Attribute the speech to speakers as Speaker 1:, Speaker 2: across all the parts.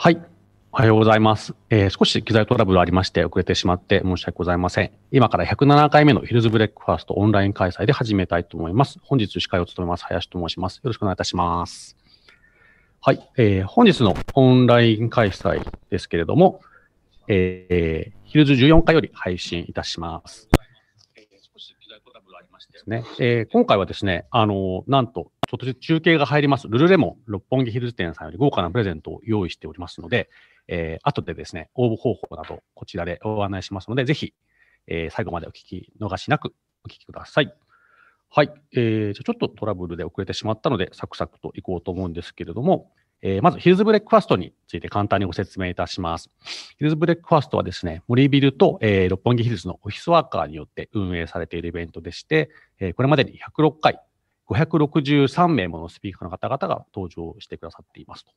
Speaker 1: はい。おはようございます。えー、少し機材ト
Speaker 2: ラブルありまして遅れてしまって申し訳ございません。今から107回目のヒルズブレックファーストオンライン開催で始めたいと思います。本日司会を務めます、林と申します。よろしくお願いいたします。はい。えー、本日のオンライン開催ですけれども、えー、ヒルズ14回より配信いたします。え少し機材トラブルありましてですね、え今回はですね、あの、なんとちょっと中継が入ります、ルルレモン六本木ヒルズ店さんより豪華なプレゼントを用意しておりますので、えー、後でですね、応募方法などこちらでお案内しますので、ぜひ、えー、最後までお聞き逃しなくお聞きください。はい、えー、じゃちょっとトラブルで遅れてしまったので、サクサクといこうと思うんですけれども、えー、まずヒルズブレックファストについて簡単にご説明いたします。ヒルズブレックファストはですね、森ビルと、えー、六本木ヒルズのオフィスワーカーによって運営されているイベントでして、えー、これまでに106回563名ものスピーカーの方々が登場してくださっていますと。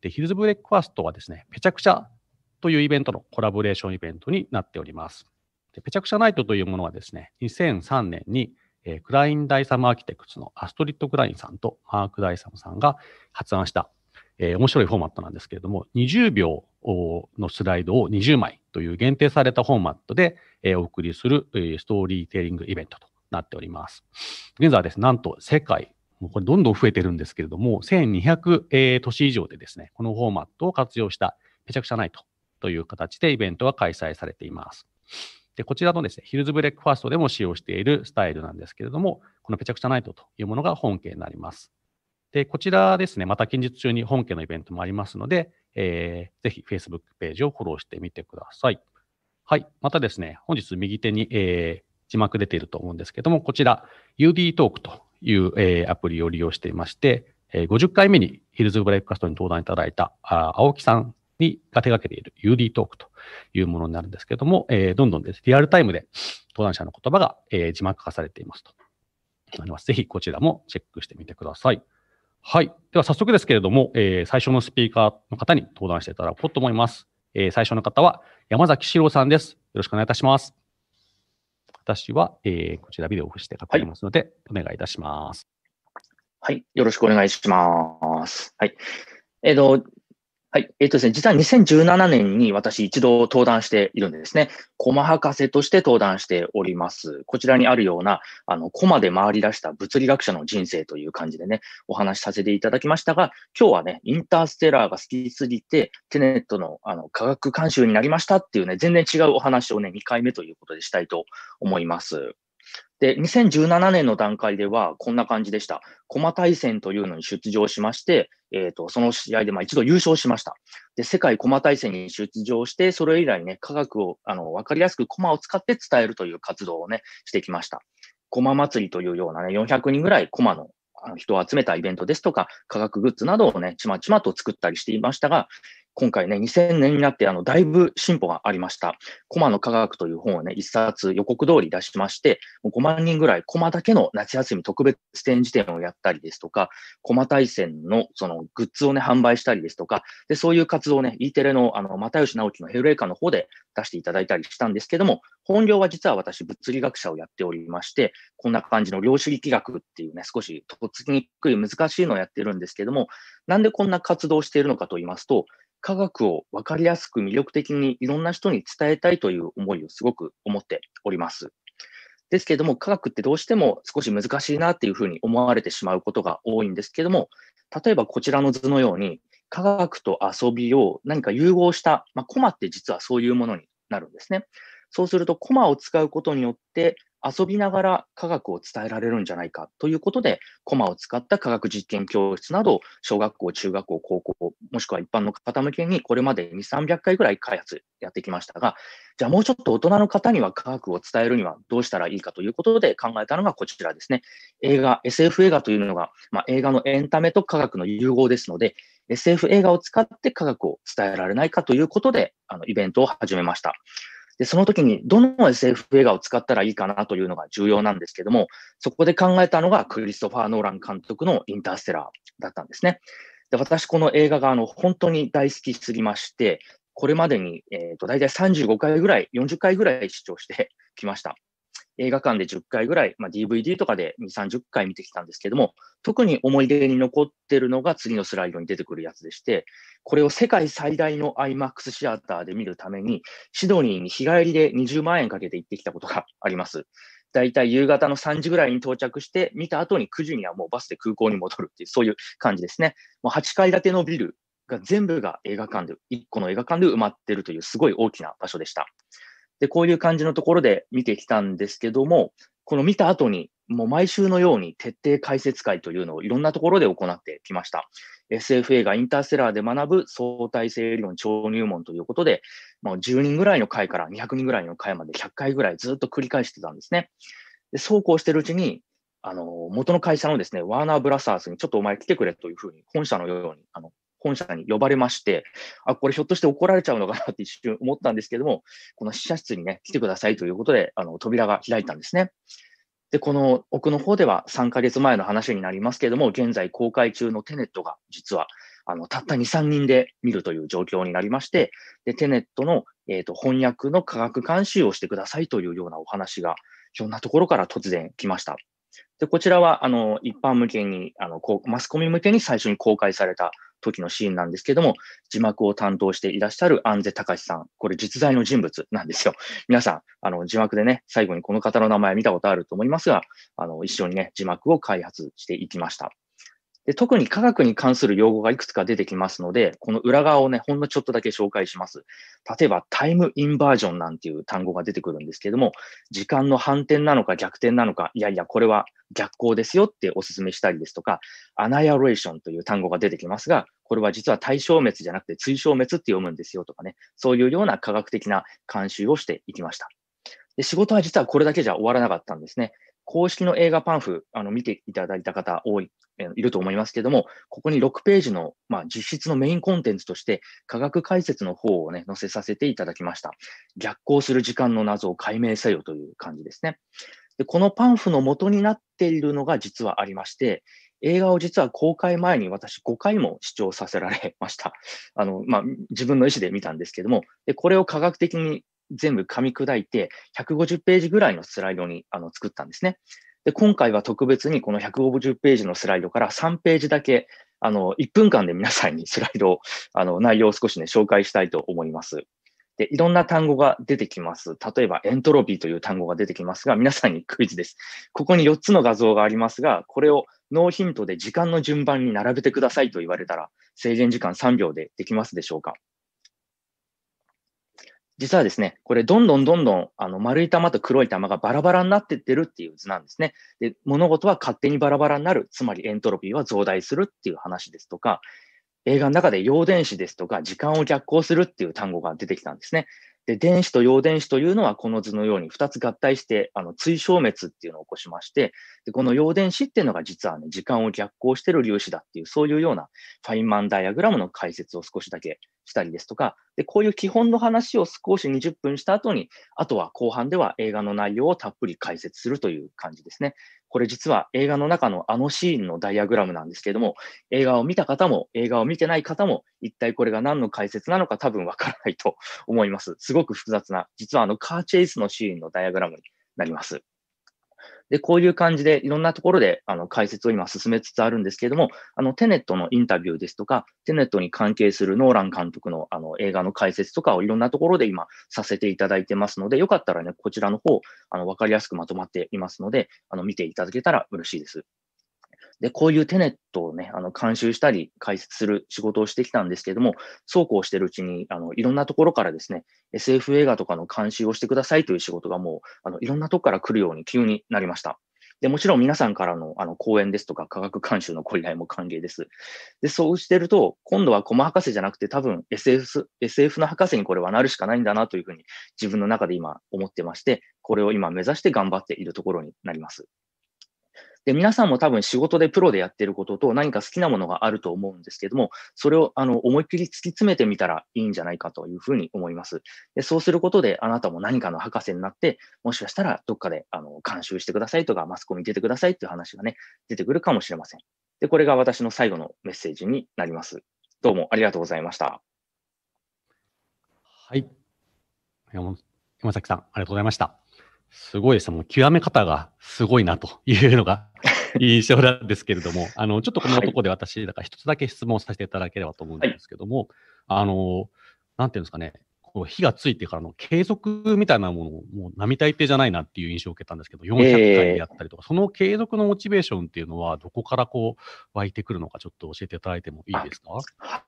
Speaker 2: で、ヒルズブレックファーストはですね、ペチャクチャというイベントのコラボレーションイベントになっております。でペチャクチャナイトというものはですね、2003年に、えー、クライン・ダイサム・アーキテクツのアストリッド・クラインさんとマーク・ダイサムさんが発案したえー、面白いフォーマットなんですけれども、20秒のスライドを20枚という限定されたフォーマットで、えー、お送りする、えー、ストーリーテリングイベントとなっております。現在はですね、なんと世界、もうこれどんどん増えてるんですけれども、1200、えー、都市以上でですね、このフォーマットを活用しためちゃくちゃないとという形でイベントが開催されています。で、こちらのですね、ヒルズブレックファーストでも使用しているスタイルなんですけれども、このペチャクチャナイトというものが本家になります。で、こちらですね、また近日中に本家のイベントもありますので、えー、ぜひ Facebook ページをフォローしてみてください。はい。またですね、本日右手に、えー、字幕出ていると思うんですけども、こちら UD トークという、えー、アプリを利用していまして、えー、50回目にヒルズブレイクカストに登壇いただいたあ青木さんにが手掛けている UD トークというものになるんですけども、えー、どんどんです、リアルタイムで登壇者の言葉が、えー、字幕化されていますと。なります。ぜひこちらもチェックしてみてください。はい。では早速ですけれども、えー、最初のスピーカーの方に登壇していただこうと思います。えー、最初の方は山崎史郎さんです。よろしくお願いいたします。私は、えー、こちらビデオオフして
Speaker 3: 書きますので、はい、お願いいたします。はい。よろしくお願いします。はい。えっ、ー、と、はい。えっ、ー、とですね、実は2017年に私一度登壇しているんですね。コマ博士として登壇しております。こちらにあるような、あの、コマで回り出した物理学者の人生という感じでね、お話しさせていただきましたが、今日はね、インターステラーが好きすぎて、テネットのあの科学監修になりましたっていうね、全然違うお話をね、2回目ということでしたいと思います。で、2017年の段階ではこんな感じでした。駒大戦というのに出場しまして、えー、と、その試合でまあ一度優勝しました。で、世界駒大戦に出場して、それ以来ね、科学を、あの、わかりやすく駒を使って伝えるという活動をね、してきました。駒祭りというようなね、400人ぐらい駒の人を集めたイベントですとか、科学グッズなどをね、ちまちまと作ったりしていましたが、今回ね、2000年になってあのだいぶ進歩がありました。コマの科学という本をね、一冊予告通り出しまして、5万人ぐらいコマだけの夏休み特別展示展をやったりですとか、コマ対戦のそのグッズをね、販売したりですとか、で、そういう活動をね、E テレのあの、又吉直樹のヘルエカの方で出していただいたりしたんですけども、本業は実は私、物理学者をやっておりまして、こんな感じの量子力学っていうね、少しとっつきにくい難しいのをやってるんですけども、なんでこんな活動をしているのかと言いますと、科学を分かりやすく魅力的にいろんな人に伝えたいという思いをすごく思っております。ですけれども、科学ってどうしても少し難しいなっていうふうに思われてしまうことが多いんですけども、例えばこちらの図のように、科学と遊びを何か融合した、まあ、コマって実はそういうものになるんですね。そうすると、コマを使うことによって、遊びながら科学を伝えられるんじゃないかということで、コマを使った科学実験教室など、小学校、中学校、高校、もしくは一般の方向けに、これまで2、300回ぐらい開発やってきましたが、じゃあもうちょっと大人の方には科学を伝えるにはどうしたらいいかということで考えたのがこちらですね。映画、SF 映画というのが、まあ、映画のエンタメと科学の融合ですので、SF 映画を使って科学を伝えられないかということで、あのイベントを始めました。で、その時にどの SF 映画を使ったらいいかなというのが重要なんですけども、そこで考えたのがクリストファー・ノーラン監督のインターステラーだったんですね。で、私この映画があの本当に大好きすぎまして、これまでに、えーと、大体35回ぐらい、40回ぐらい視聴してきました。映画館で10回ぐらい、まあ、DVD とかで2、30回見てきたんですけども、特に思い出に残ってるのが次のスライドに出てくるやつでして、これを世界最大の IMAX シアターで見るために、シドニーに日帰りで20万円かけて行ってきたことがあります。だいたい夕方の3時ぐらいに到着して、見た後に9時にはもうバスで空港に戻るっていう、そういう感じですね。もう8階建てのビルが全部が映画館で、1個の映画館で埋まってるというすごい大きな場所でした。で、こういう感じのところで見てきたんですけども、この見た後に、もう毎週のように徹底解説会というのをいろんなところで行ってきました。SF 映画インターステラーで学ぶ相対性理論超入門ということで、もう10人ぐらいの回から200人ぐらいの回まで100回ぐらいずっと繰り返してたんですね。でそうこうしてるうちに、あの、元の会社のですね、ワーナーブラザーズにちょっとお前来てくれというふうに、本社のように、あの、本社に呼ばれまして、あ、これひょっとして怒られちゃうのかなって一瞬思ったんですけども、この試写室にね、来てくださいということで、あの、扉が開いたんですね。で、この奥の方では3ヶ月前の話になりますけれども、現在公開中のテネットが実は、あの、たった2、3人で見るという状況になりまして、で、テネットの、えーと、翻訳の科学監修をしてくださいというようなお話が、いろんなところから突然来ました。で、こちらは、あの、一般向けに、あの、マスコミ向けに最初に公開された時のシーンなんですけども、字幕を担当していらっしゃる安瀬隆さん、これ実在の人物なんですよ。皆さん、あの、字幕でね、最後にこの方の名前見たことあると思いますが、あの、一緒にね、字幕を開発していきました。で特に科学に関する用語がいくつか出てきますので、この裏側をね、ほんのちょっとだけ紹介します。例えば、タイムインバージョンなんていう単語が出てくるんですけども、時間の反転なのか逆転なのか、いやいや、これは逆行ですよってお勧めしたりですとか、アナイアレーションという単語が出てきますが、これは実は対消滅じゃなくて追消滅って読むんですよとかね、そういうような科学的な監修をしていきました。で仕事は実はこれだけじゃ終わらなかったんですね。公式の映画パンフ、あの見ていただいた方多い、えいると思いますけれども、ここに6ページの、まあ、実質のメインコンテンツとして、科学解説の方をね、載せさせていただきました。逆行する時間の謎を解明せよという感じですね。でこのパンフの元になっているのが実はありまして、映画を実は公開前に私5回も視聴させられました。あの、まあ、自分の意思で見たんですけども、で、これを科学的に全部噛み砕いて、150ページぐらいのスライドにあの作ったんですね。で、今回は特別にこの150ページのスライドから3ページだけ、あの、1分間で皆さんにスライドを、あの、内容を少しね、紹介したいと思います。で、いろんな単語が出てきます。例えば、エントロピーという単語が出てきますが、皆さんにクイズです。ここに4つの画像がありますが、これをノーヒントで時間の順番に並べてくださいと言われたら、制限時間3秒でできますでしょうか実はですね、これ、どんどんどんどん、あの、丸い玉と黒い玉がバラバラになってってるっていう図なんですね。で、物事は勝手にバラバラになる。つまりエントロピーは増大するっていう話ですとか、映画の中で陽電子ですとか、時間を逆行するっていう単語が出てきたんですね。で、電子と陽電子というのはこの図のように2つ合体して、あの、追消滅っていうのを起こしまして、で、この陽電子っていうのが実はね、時間を逆行してる粒子だっていう、そういうようなファインマンダイアグラムの解説を少しだけしたりですとか、で、こういう基本の話を少し20分した後に、あとは後半では映画の内容をたっぷり解説するという感じですね。これ実は映画の中のあのシーンのダイアグラムなんですけれども、映画を見た方も映画を見てない方も、一体これが何の解説なのか多分わからないと思います。すごく複雑な、実はあのカーチェイスのシーンのダイアグラムになります。で、こういう感じでいろんなところであの解説を今進めつつあるんですけれども、あのテネットのインタビューですとか、テネットに関係するノーラン監督のあの映画の解説とかをいろんなところで今させていただいてますので、よかったらね、こちらの方、あの分かりやすくまとまっていますので、あの見ていただけたら嬉しいです。で、こういうテネットをね、あの、監修したり解説する仕事をしてきたんですけれども、そうこうしてるうちに、あの、いろんなところからですね、SF 映画とかの監修をしてくださいという仕事がもう、あの、いろんなとこから来るように急になりました。で、もちろん皆さんからの、あの、講演ですとか、科学監修のご依頼も歓迎です。で、そうしてると、今度はコマ博士じゃなくて、多分 SF、SF の博士にこれはなるしかないんだなというふうに、自分の中で今思ってまして、これを今目指して頑張っているところになります。で、皆さんも多分仕事でプロでやってることと何か好きなものがあると思うんですけども、それをあの思いっきり突き詰めてみたらいいんじゃないかというふうに思います。でそうすることで、あなたも何かの博士になって、もしかしたらどっかであの監修してくださいとか、マスコミ出てくださいっていう話がね、出てくるかもしれません。で、これが私の最後のメッセージになります。どうもありがとうございました。
Speaker 2: はい。山崎さん、ありがとうございました。すごいですね。もう極め方がすごいなというのが印象なんですけれども、あの、ちょっとこのとこで私、だから一つだけ質問させていただければと思うんですけども、はい、あの、なんていうんですかね、火がついてからの継続みたいなものもう並大抵じゃないなっていう印象を受けたんですけど、400回やったりとか、えー、その継続のモチベーションっていうのは、どこからこう湧いてくるのか、ちょっと教えていただいてもいいですか。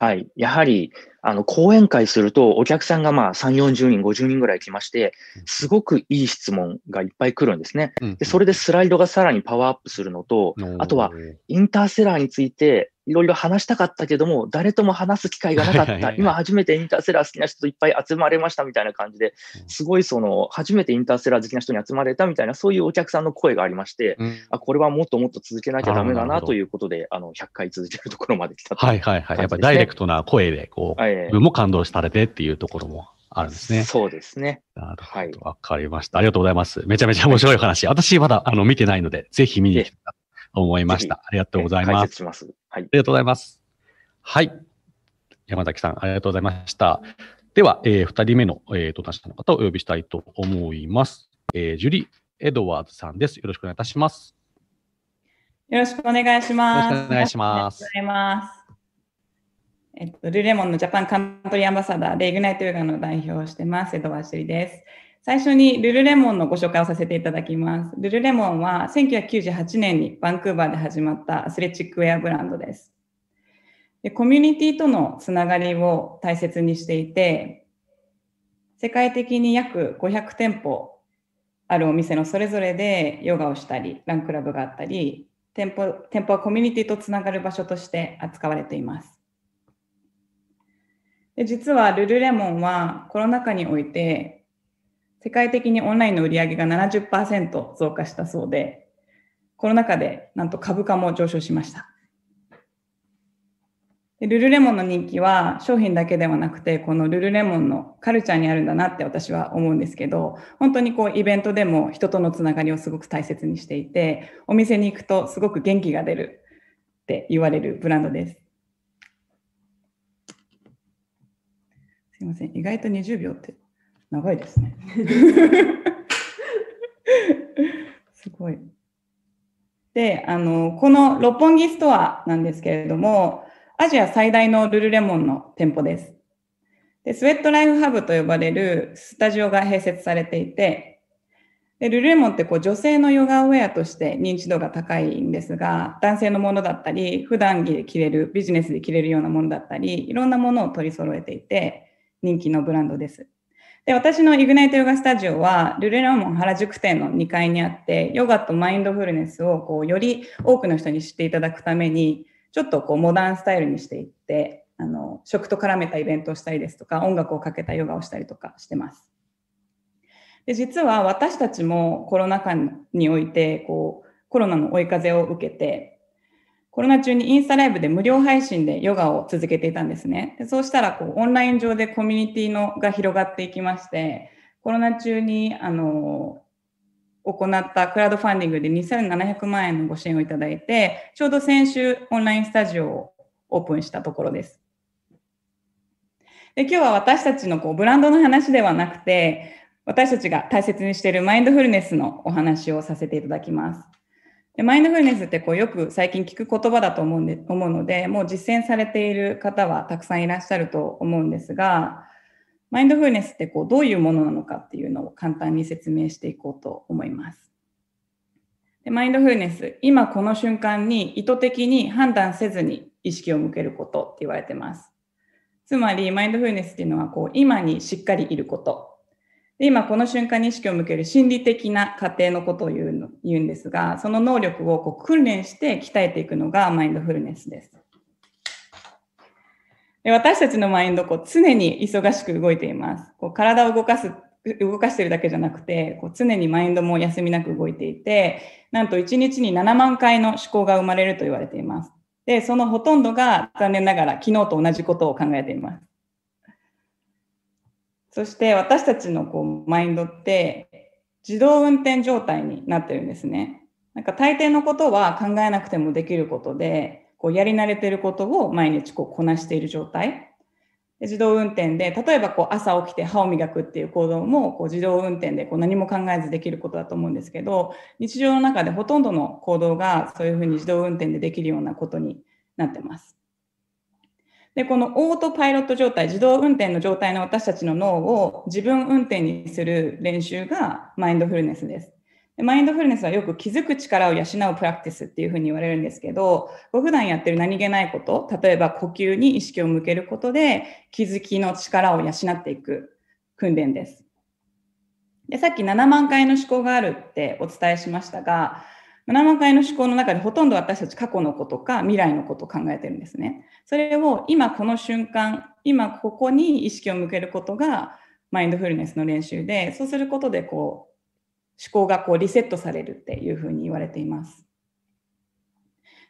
Speaker 3: はい、やはりあの講演会すると、お客さんがまあ3、40人、50人ぐらい来まして、すごくいい質問がいっぱい来るんですね。でそれでスライドがさらにパワーアップするのと、あとはインターセラーについて、いろいろ話したかったけども、誰とも話す機会がなかった、今初めてインターセラー好きな人といっぱい集まれましたみたいな感じで、すごいその、初めてインターセラー好きな人に集まれたみたいな、そういうお客さんの声がありまして、うん、あこれはもっともっと続けなきゃだめだなということで、あの100回続けるところまで来
Speaker 2: たと、ね、はいはいはい、やっぱダイレクトな声でこう、はい、自分も感動されてっていうところもあるんですね。そうですね。なるほど。わ、はい、かりました。ありがとうございます。めちゃめちゃ面白い話。私まだあの見てないので、ぜひ見に行きたいと思いました。ありがとうございます。はい、ありがとうございます。はい。山崎さん、ありがとうございました。では、えー、2人目の、えー、登壇者の方をお呼びしたいと思います。えー、ジュリ・エドワーズさんです。よろしくお願いいたします。
Speaker 4: よろしくお願いします。よろしくお願いします。ございます。えっと、ルレモンのジャパンカントリーアンバサダーで、イグナイトヨガの代表をしてます、エドワージュリーです。最初にルルレモンのご紹介をさせていただきます。ルルレモンは1998年にバンクーバーで始まったアスレチックウェアブランドです。でコミュニティとのつながりを大切にしていて、世界的に約500店舗あるお店のそれぞれでヨガをしたり、ランクラブがあったり、店舗店舗はコミュニティとつながる場所として扱われています。で実はルルレモンはコロナ禍において世界的にオンラインの売り上げが70%増加したそうで、コロナ禍でなんと株価も上昇しました。でルルレモンの人気は商品だけではなくて、このルルレモンのカルチャーにあるんだなって私は思うんですけど、本当にこうイベントでも人とのつながりをすごく大切にしていて、お店に行くとすごく元気が出るって言われるブランドです。すいません、意外と20秒って長いですね。すごい。で、あの、この六本木ストアなんですけれども、アジア最大のルルレモンの店舗です。でスウェットライフハブと呼ばれるスタジオが併設されていて、でルルレモンってこう女性のヨガウェアとして認知度が高いんですが、男性のものだったり、普段着で着れる、ビジネスで着れるようなものだったり、いろんなものを取り揃えていて、人気のブランドです。で、私のイグナイトヨガスタジオは、ルレラモン原宿店の2階にあって、ヨガとマインドフルネスをこうより多くの人に知っていただくために、ちょっとこうモダンスタイルにしていって、あの食と絡めたイベントをしたりですとか、音楽をかけたヨガをしたりとかしてます。で実は私たちもコロナ禍においてこうコロナの追い風を受けてコロナ中にインスタライブで無料配信でヨガを続けていたんですね。でそうしたらこう、オンライン上でコミュニティのが広がっていきまして、コロナ中に、あの、行ったクラウドファンディングで2700万円のご支援をいただいて、ちょうど先週オンラインスタジオをオープンしたところです。で今日は私たちのこうブランドの話ではなくて、私たちが大切にしているマインドフルネスのお話をさせていただきます。でマインドフルネスってこうよく最近聞く言葉だと思うんで思うので、もう実践されている方はたくさんいらっしゃると思うんですが、マインドフルネスってこうどういうものなのかっていうのを簡単に説明していこうと思います。でマインドフルネス、今この瞬間に意図的に判断せずに意識を向けることって言われてます。つまり、マインドフルネスっていうのはこう今にしっかりいることで今この瞬間に意識を向ける心理的な過程のことを言うの言うんですが、その能力をこう訓練して鍛えていくのがマインドフルネスです。で私たちのマインドこう常に忙しく動いています。こう体を動かす動かしてるだけじゃなくて、こう常にマインドも休みなく動いていて、なんと1日に7万回の思考が生まれると言われています。で、そのほとんどが残念ながら昨日と同じことを考えています。そして私たちのこうマインドって自動運転状態になってるんですね。なんか大抵のことは考えなくてもできることで、こうやり慣れてることを毎日こうこなしている状態。で自動運転で、例えばこう朝起きて歯を磨くっていう行動もこう自動運転でこう何も考えずできることだと思うんですけど、日常の中でほとんどの行動がそういうふうに自動運転でできるようなことになってます。で、このオートパイロット状態、自動運転の状態の私たちの脳を自分運転にする練習がマインドフルネスです。でマインドフルネスはよく気づく力を養うプラクティスっていうふうに言われるんですけど、こ普段やってる何気ないこと、例えば呼吸に意識を向けることで気づきの力を養っていく訓練です。でさっき7万回の思考があるってお伝えしましたが、7万回の思考の中でほとんど私たち過去のことか未来のことを考えてるんですね。それを今この瞬間、今ここに意識を向けることがマインドフルネスの練習で、そうすることでこう思考がこうリセットされるっていうふうに言われています。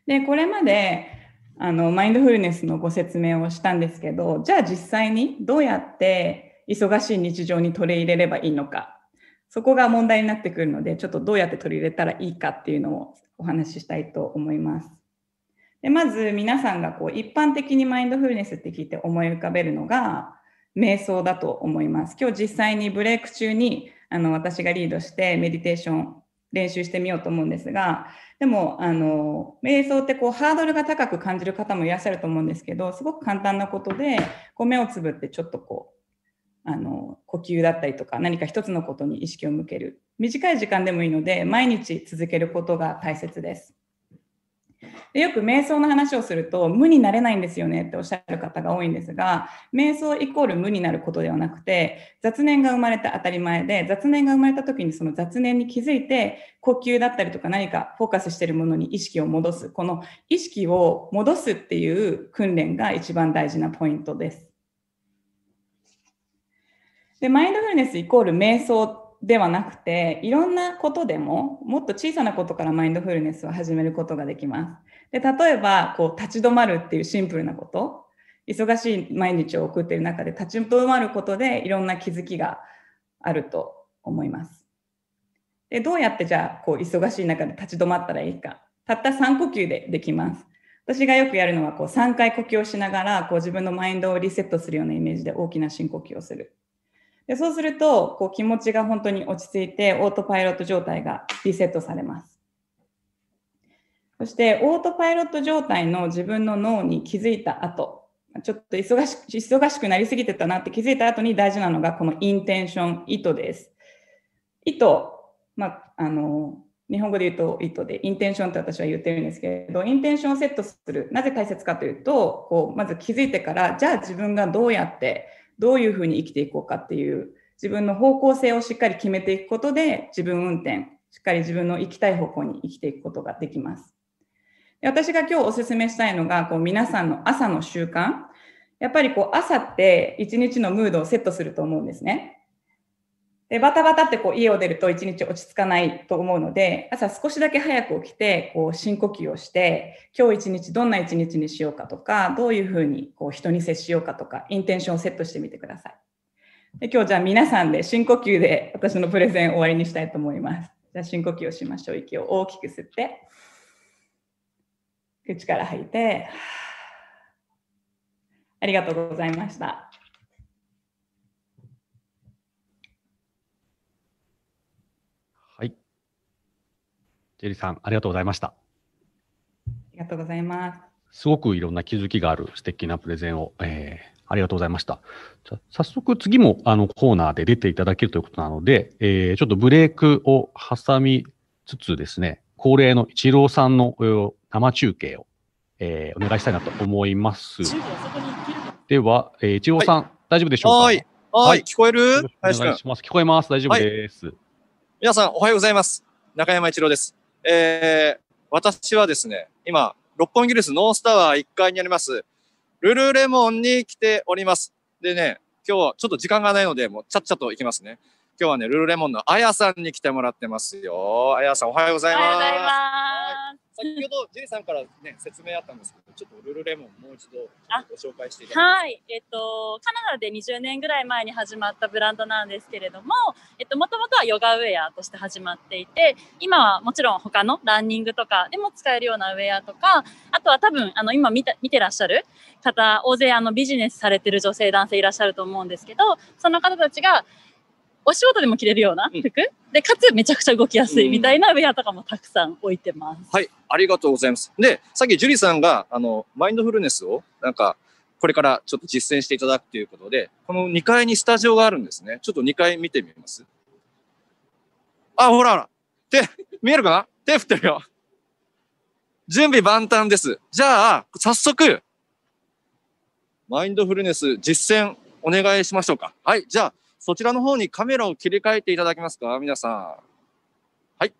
Speaker 4: で、これまであのマインドフルネスのご説明をしたんですけど、じゃあ実際にどうやって忙しい日常に取り入れればいいのかそこが問題になってくるので、ちょっとどうやって取り入れたらいいかっていうのをお話ししたいと思います。でまず皆さんがこう一般的にマインドフルネスって聞いて思い浮かべるのが瞑想だと思います。今日実際にブレイク中にあの私がリードしてメディテーション練習してみようと思うんですが、でも、あの、瞑想ってこうハードルが高く感じる方もいらっしゃると思うんですけど、すごく簡単なことで、こう目をつぶってちょっとこうあの呼吸だったりとか何か一つのことに意識を向ける短い時間でもいいので毎日続けることが大切ですでよく瞑想の話をすると無になれないんですよねっておっしゃる方が多いんですが瞑想イコール無になることではなくて雑念が生まれた当たり前で雑念が生まれた時にその雑念に気づいて呼吸だったりとか何かフォーカスしてるものに意識を戻すこの意識を戻すっていう訓練が一番大事なポイントです。で、マインドフルネスイコール瞑想ではなくて、いろんなことでも、もっと小さなことからマインドフルネスを始めることができます。で、例えば、こう、立ち止まるっていうシンプルなこと、忙しい毎日を送っている中で立ち止まることで、いろんな気づきがあると思います。で、どうやってじゃあ、こう、忙しい中で立ち止まったらいいか。たった3呼吸でできます。私がよくやるのはこう3回呼吸をしながらこう自分のマインドをリセットするようなイメージで大きな深呼吸をする。でそうすると、こう気持ちが本当に落ち着いて、オートパイロット状態がリセットされます。そして、オートパイロット状態の自分の脳に気づいた後、ちょっと忙し忙しくなりすぎてたなって気づいた後に大事なのが、このインテンション、意図です。意図、まあ、あの、日本語で言うと意図で、インテンションって私は言ってるんですけれど、インテンションをセットする。なぜ大切かというと、こう、まず気づいてから、じゃあ自分がどうやってどういうふうに生きていこうかっていう自分の方向性をしっかり決めていくことで自分運転しっかり自分の行きたい方向に生きていくことができます。で私が今日お勧めしたいのがこう皆さんの朝の習慣やっぱりこう朝って一日のムードをセットすると思うんですね。で、バタバタってこう家を出ると一日落ち着かないと思うので、朝少しだけ早く起きて、こう深呼吸をして、今日一日どんな一日にしようかとか、どういうふうにこう人に接しようかとか、インテンションをセットしてみてください。で今日じゃあ皆さんで深呼吸で私のプレゼン終わりにしたいと思います。じゃあ深呼吸をしましょう。息を大きく吸って、口から吐いて、ありがとうございました。
Speaker 2: ジェリーさん、ありがとうございました。あ
Speaker 4: りがとうございま
Speaker 2: す。すごくいろんな気づきがある素敵なプレゼンを、えー、ありがとうございました。じゃ早速次もあのコーナーで出ていただけるということなので、えー、ちょっとブレイクを挟みつつですね、恒例のイチローさんの生中継を、えー、お願いしたいなと思います。では、えー、イチローさん、はい、大丈夫でしょうかはい。はい、聞
Speaker 1: こえるお願いし
Speaker 2: ます。聞こえます。大丈夫です、はい、
Speaker 1: 皆さん、おはようございます。中山一郎です。えー、私はですね、今、六本木です。ノースタワー1階にあります、ルルレモンに来ております。でね、今日はちょっと時間がないので、もうちゃっちゃと行きますね。今日はね、ルルレモンのあやさんに来てもらってますよ。あやさん、おはようございます。おはようございます。先ほどジェリーさんからね説明あったんですけど、ちょっとルルレモンもう一度ご紹介し
Speaker 4: ていただはい、えっとカナダで20年ぐらい前に始まったブランドなんですけれども、えっと元々はヨガウェアとして始まっていて、今はもちろん他のランニングとかでも使えるようなウェアとか、あとは多分あの今見た見てらっしゃる方大勢あのビジネスされてる女性男性いらっしゃると思うんですけど、その方たちがお仕事でも着れるような服、うん、で、かつめちゃくちゃ動きやすいみたいなウェアとかもたくさん置いてます。
Speaker 1: はい、ありがとうございます。で、さっき樹里さんが、あの、マインドフルネスを、なんか、これからちょっと実践していただくということで、この2階にスタジオがあるんですね。ちょっと2階見てみますあ、ほらほら。手、見えるかな手振ってるよ。準備万端です。じゃあ、早速、マインドフルネス実践お願いしましょうか。はい、じゃあ、そちらの方にカメラを切り替えていただけますか、皆さん。はい。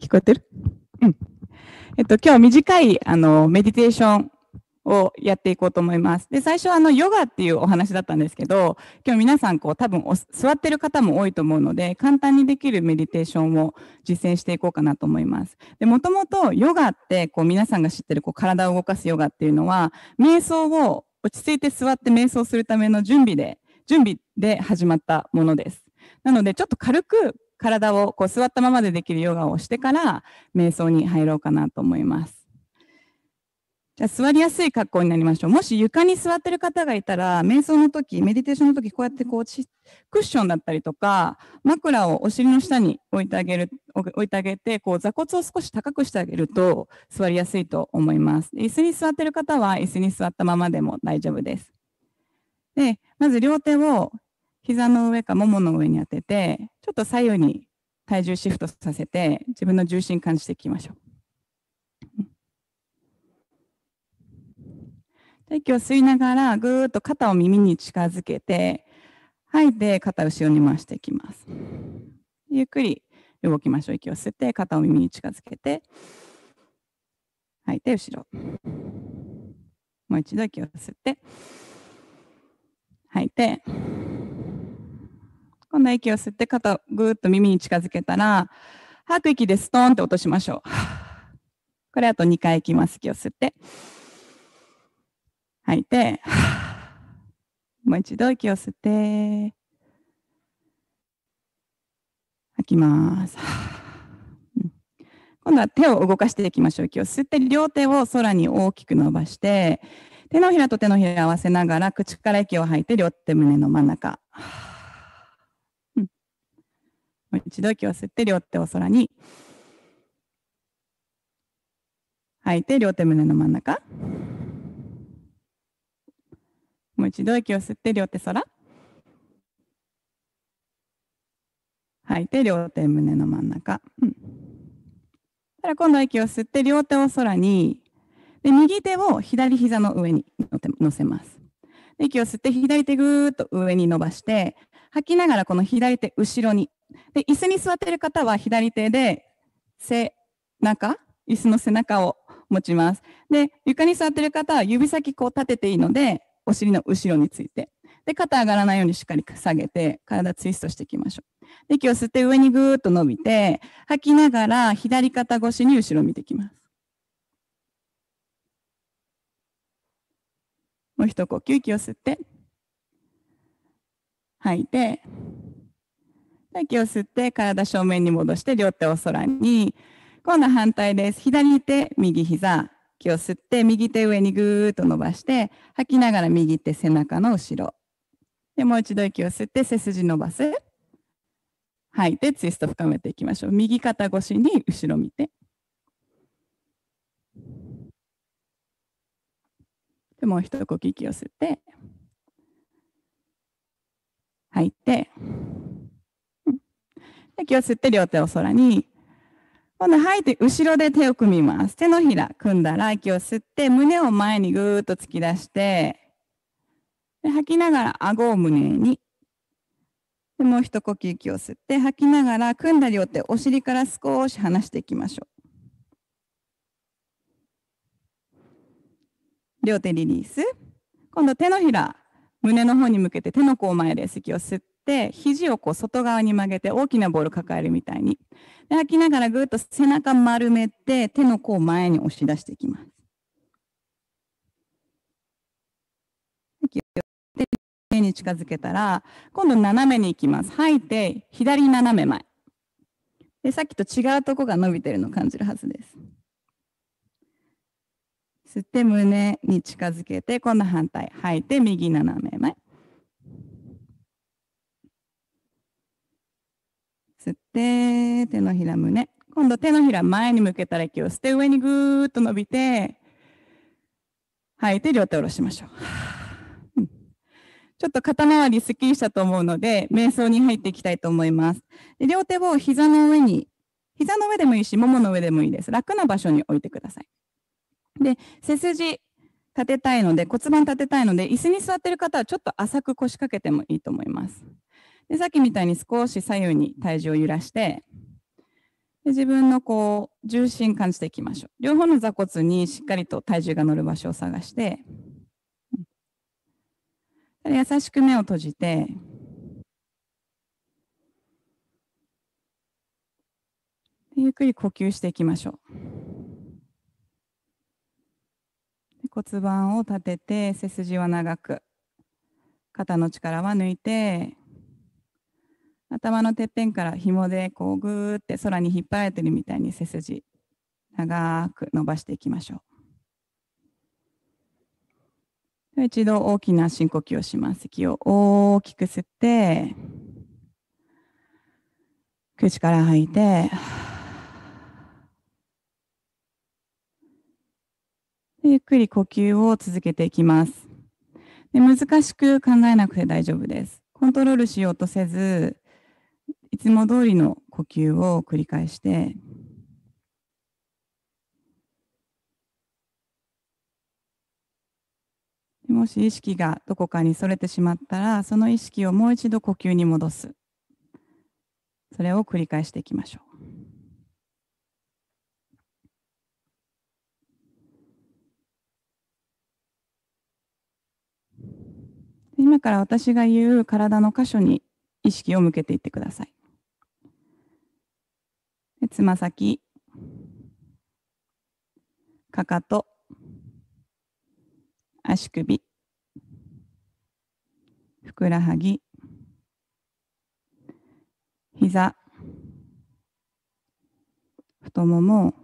Speaker 4: 聞こえてるうん。えっと、今日短いあのメディテーションをやっていこうと思います。で、最初はあのヨガっていうお話だったんですけど、今日皆さんこう多分座ってる方も多いと思うので、簡単にできるメディテーションを実践していこうかなと思います。で、もともとヨガってこう皆さんが知ってるこう体を動かすヨガっていうのは、瞑想を落ち着いて座って瞑想するための準備で、準備で始まったものです。なのでちょっと軽く体をこう座ったままでできるヨガをしてから瞑想に入ろうかなと思います。じゃあ座りやすい格好になりましょう。もし床に座ってる方がいたら、瞑想の時、メディテーションの時、こうやってこうクッションだったりとか、枕をお尻の下に置いてあげる、置いてあげて、こう座骨を少し高くしてあげると座りやすいと思います。椅子に座ってる方は椅子に座ったままでも大丈夫です。で、まず両手を膝の上かももの上に当てて、ちょっと左右に体重シフトさせて、自分の重心感じていきましょう。息を吸いながらぐーっと肩を耳に近づけて吐いて肩後ろに回していきます。ゆっくり動きましょう。息を吸って肩を耳に近づけて吐いて後ろ。もう一度息を吸って吐いて今度息を吸って肩をぐーっと耳に近づけたら吐く息でストーンって落としましょう。これあと2回いきます。息を吸って。吐いて、もう一度息を吸って、吐きます。今度は手を動かしていきましょう。息を吸って両手を空に大きく伸ばして、手のひらと手のひら合わせながら口から息を吐いて両手胸の真ん中。うん、もう一度息を吸って両手を空に。吐いて両手胸の真ん中。もう一度息を吸って両手空。吐いて両手胸の真ん中。うん、た今度は息を吸って両手を空に。で右手を左膝の上に乗せます。息を吸って左手ぐーっと上に伸ばして吐きながらこの左手後ろに。で椅子に座っている方は左手で背中椅子の背中を持ちます。で床に座っている方は指先こう立てていいのでお尻の後ろについて。で、肩上がらないようにしっかり下げて、体ツイストしていきましょう。で、息を吸って上にぐーっと伸びて、吐きながら左肩越しに後ろ見ていきます。もう一呼吸、息を吸って、吐いて、息を吸って体正面に戻して両手を空に、今度は反対です。左手、右膝、気を吸って右手上にぐーっと伸ばして吐きながら右手背中の後ろでもう一度息を吸って背筋伸ばす吐いてツイスト深めていきましょう右肩越しに後ろ見てでもう一呼吸息を吸って吐いて息を吸って両手を空に今度吐いて後ろで手を組みます。手のひら組んだら息を吸って胸を前にぐーっと突き出してで吐きながら顎を胸にでもう一呼吸息を吸って吐きながら組んだ両手お尻から少し離していきましょう。両手リリース。今度手のひら胸の方に向けて手の甲前です。息を吸って、肘をこう外側に曲げて、大きなボール抱えるみたいに。で吐きながらぐっと背中丸めて、手の甲を前に押し出していきます。手に近づけたら、今度斜めに行きます。吐いて、左斜め前。で、さっきと違うとこが伸びてるのを感じるはずです。吸って胸に近づけて、今度反対。吐いて、右斜め前。吸って手のひら胸今度手のひら前に向けたら息を吸って上にぐーっと伸びて吐いて両手下ろしましょう。ちょっと肩回りスッキリしたと思うので、瞑想に入っていきたいと思います。で両手を膝の上に、膝の上でもいいし、ももの上でもいいです。楽な場所に置いてください。で、背筋立てたいので、骨盤立てたいので、椅子に座ってる方はちょっと浅く腰掛けてもいいと思います。でさっきみたいに少し左右に体重を揺らしてで自分のこう重心感じていきましょう両方の座骨にしっかりと体重が乗る場所を探して優しく目を閉じてゆっくり呼吸していきましょう骨盤を立てて背筋は長く肩の力は抜いて頭のてっぺんから紐でこうぐーって空に引っ張られてるみたいに背筋長く伸ばしていきましょう。一度大きな深呼吸をします。息を大きく吸って、口から吐いて、ゆっくり呼吸を続けていきますで。難しく考えなくて大丈夫です。コントロールしようとせず、いつも通りの呼吸を繰り返して、もし意識がどこかにそれてしまったら、その意識をもう一度呼吸に戻す。それを繰り返していきましょう。今から私が言う体の箇所に意識を向けていってください。つま先、かかと、足首、ふくらはぎ、膝、太もも、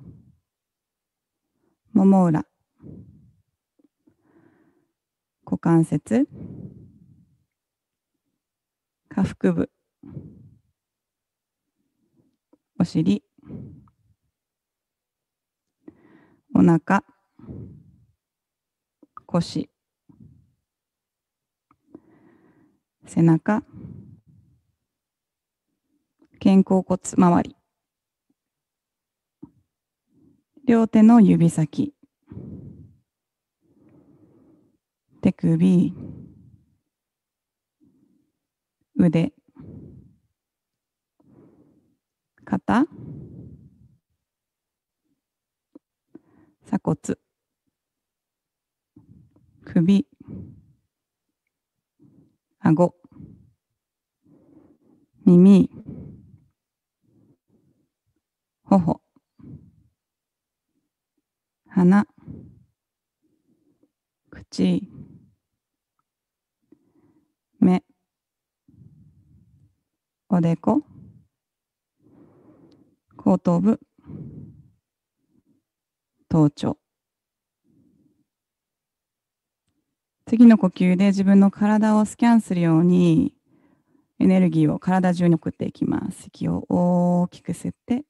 Speaker 4: もも裏、股関節、下腹部、お尻、お腹、腰、背中、肩甲骨周り、両手の指先、手首、腕、肩、鎖骨、首、顎、耳、頬、鼻、口、目、おでこ、後頭部、頭頂次の呼吸で自分の体をスキャンするようにエネルギーを体中に送っていきます息を大きく吸って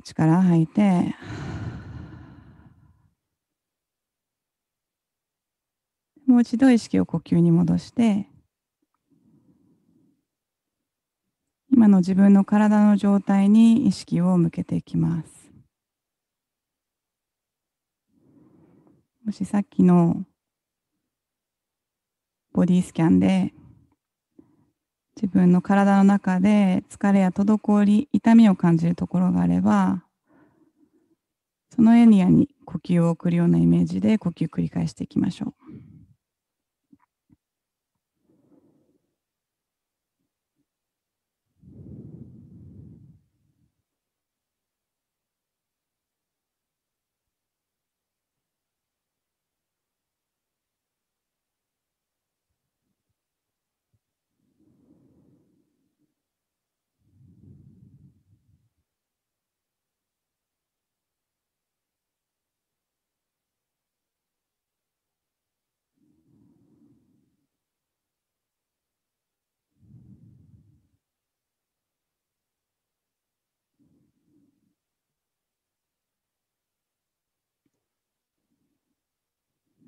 Speaker 4: 口から吐いてもう一度意識を呼吸に戻して今の自分の体の状態に意識を向けていきます。もしさっきのボディスキャンで自分の体の中で疲れや滞り、痛みを感じるところがあれば、そのエリアに呼吸を送るようなイメージで呼吸繰り返していきましょう。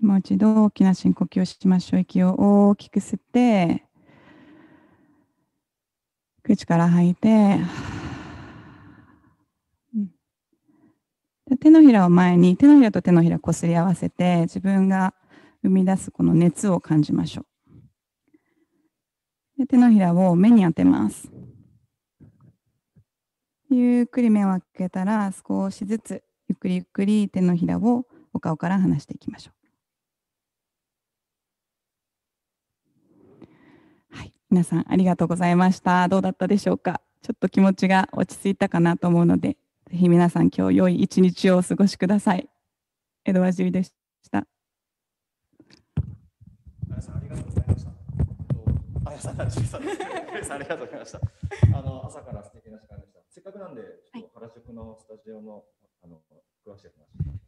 Speaker 4: もう一度大きな深呼吸をしましょう。息を大きく吸って、口から吐いて、手のひらを前に、手のひらと手のひらこすり合わせて、自分が生み出すこの熱を感じましょう。で手のひらを目に当てます。ゆっくり目を開けたら、少しずつゆっくりゆっくり手のひらをお顔から離していきましょう。皆さんありがとうございました。どうだったでしょうかちょっと気持ちが落ち着いたかなと思うので、ぜひ皆さん今日良い一日をお過ごしください。江戸和尻でした。
Speaker 1: あさんありがとうございました。あありがとうございました。あの朝から素敵な時間でした。
Speaker 4: せっかくなんで、ちょっと原宿のスタ
Speaker 1: ジオの、はい、あの詳しい話。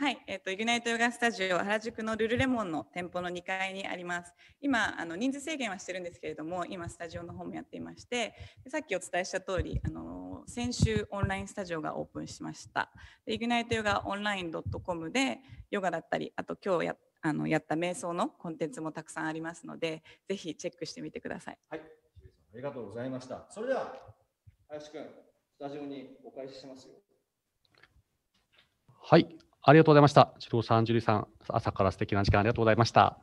Speaker 4: はい、えっ、ー、と、ユグナイトヨガスタジオ原宿のルルレモンの店舗の2階にあります。今、あの人数制限はしてるんですけれども、今スタジオの方もやっていまして、さっきお伝えした通り、あの先週オンラインスタジオがオープンしました。で、イグナイトヨガオンラインドットコムでヨガだったり、あと今日やあのやった瞑想のコンテンツもたくさんありますので、ぜひチェックしてみてください。はい、
Speaker 1: ありがとうございました。それでは林くん、スタ
Speaker 4: ジオにお返ししますよ。
Speaker 2: はい、ありがとうございました。次郎さん、樹里さん、朝から素敵な時間ありがとうございました。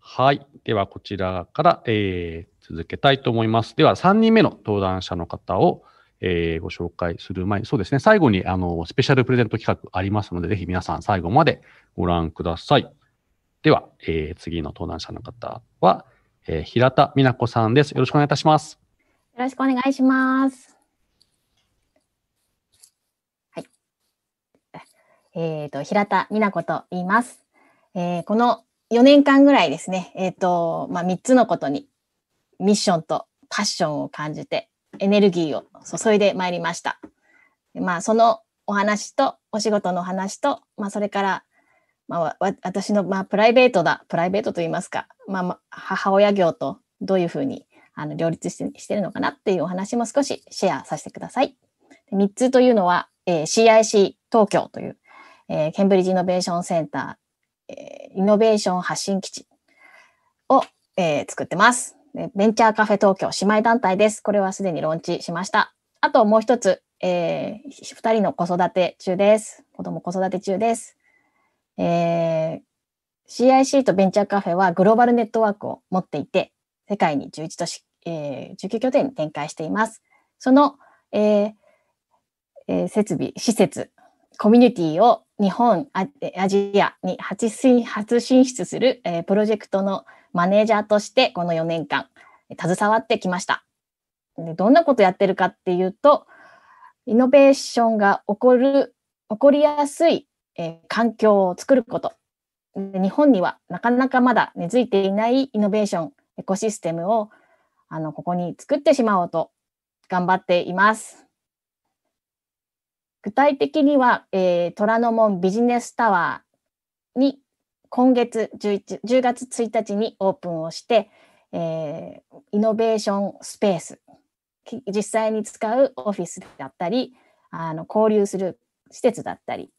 Speaker 2: はい。では、こちらから、えー、続けたいと思います。では、3人目の登壇者の方を、えー、ご紹介する前に、そうですね、最後に、あの、スペシャルプレゼント企画ありますので、ぜひ皆さん最後までご覧ください。では、えー、次の登壇者の方は、えー、平田美奈子さんです。よろしくお願いいたします。
Speaker 5: よろしくお願いします。えっ、ー、と、平田美奈子と言います。えー、この4年間ぐらいですね、えっ、ー、と、まあ、3つのことにミッションとパッションを感じて、エネルギーを注いでまいりました。まあ、そのお話と、お仕事の話と、まあ、それから、まあ、私の、まあ、プライベートだ、プライベートと言いますか、まあ、まあ、母親業とどういうふうにあの両立してしてるのかなっていうお話も少しシェアさせてください。3つというのは、えー、CIC 東京というえー、ケンブリッジイノベーションセンター、えー、イノベーション発信基地を、えー、作ってます。ベンチャーカフェ東京姉妹団体です。これはすでにローンチしました。あともう一つ、えー、人の子育て中です。子供子育て中です。えー、CIC とベンチャーカフェはグローバルネットワークを持っていて、世界に11都市、えー、19拠点に展開しています。その、えーえー、設備、施設、コミュニティを日本ア、アジアに初進出する、えー、プロジェクトのマネージャーとしてこの4年間携わってきました。でどんなことやってるかっていうとイノベーションが起こる起こりやすい、えー、環境を作ること日本にはなかなかまだ根付いていないイノベーションエコシステムをあのここに作ってしまおうと頑張っています。具体的には、えー、虎ノ門ビジネスタワーに今月 11, 10月1日にオープンをして、えー、イノベーションスペース実際に使うオフィスだったりあの交流する施設だったり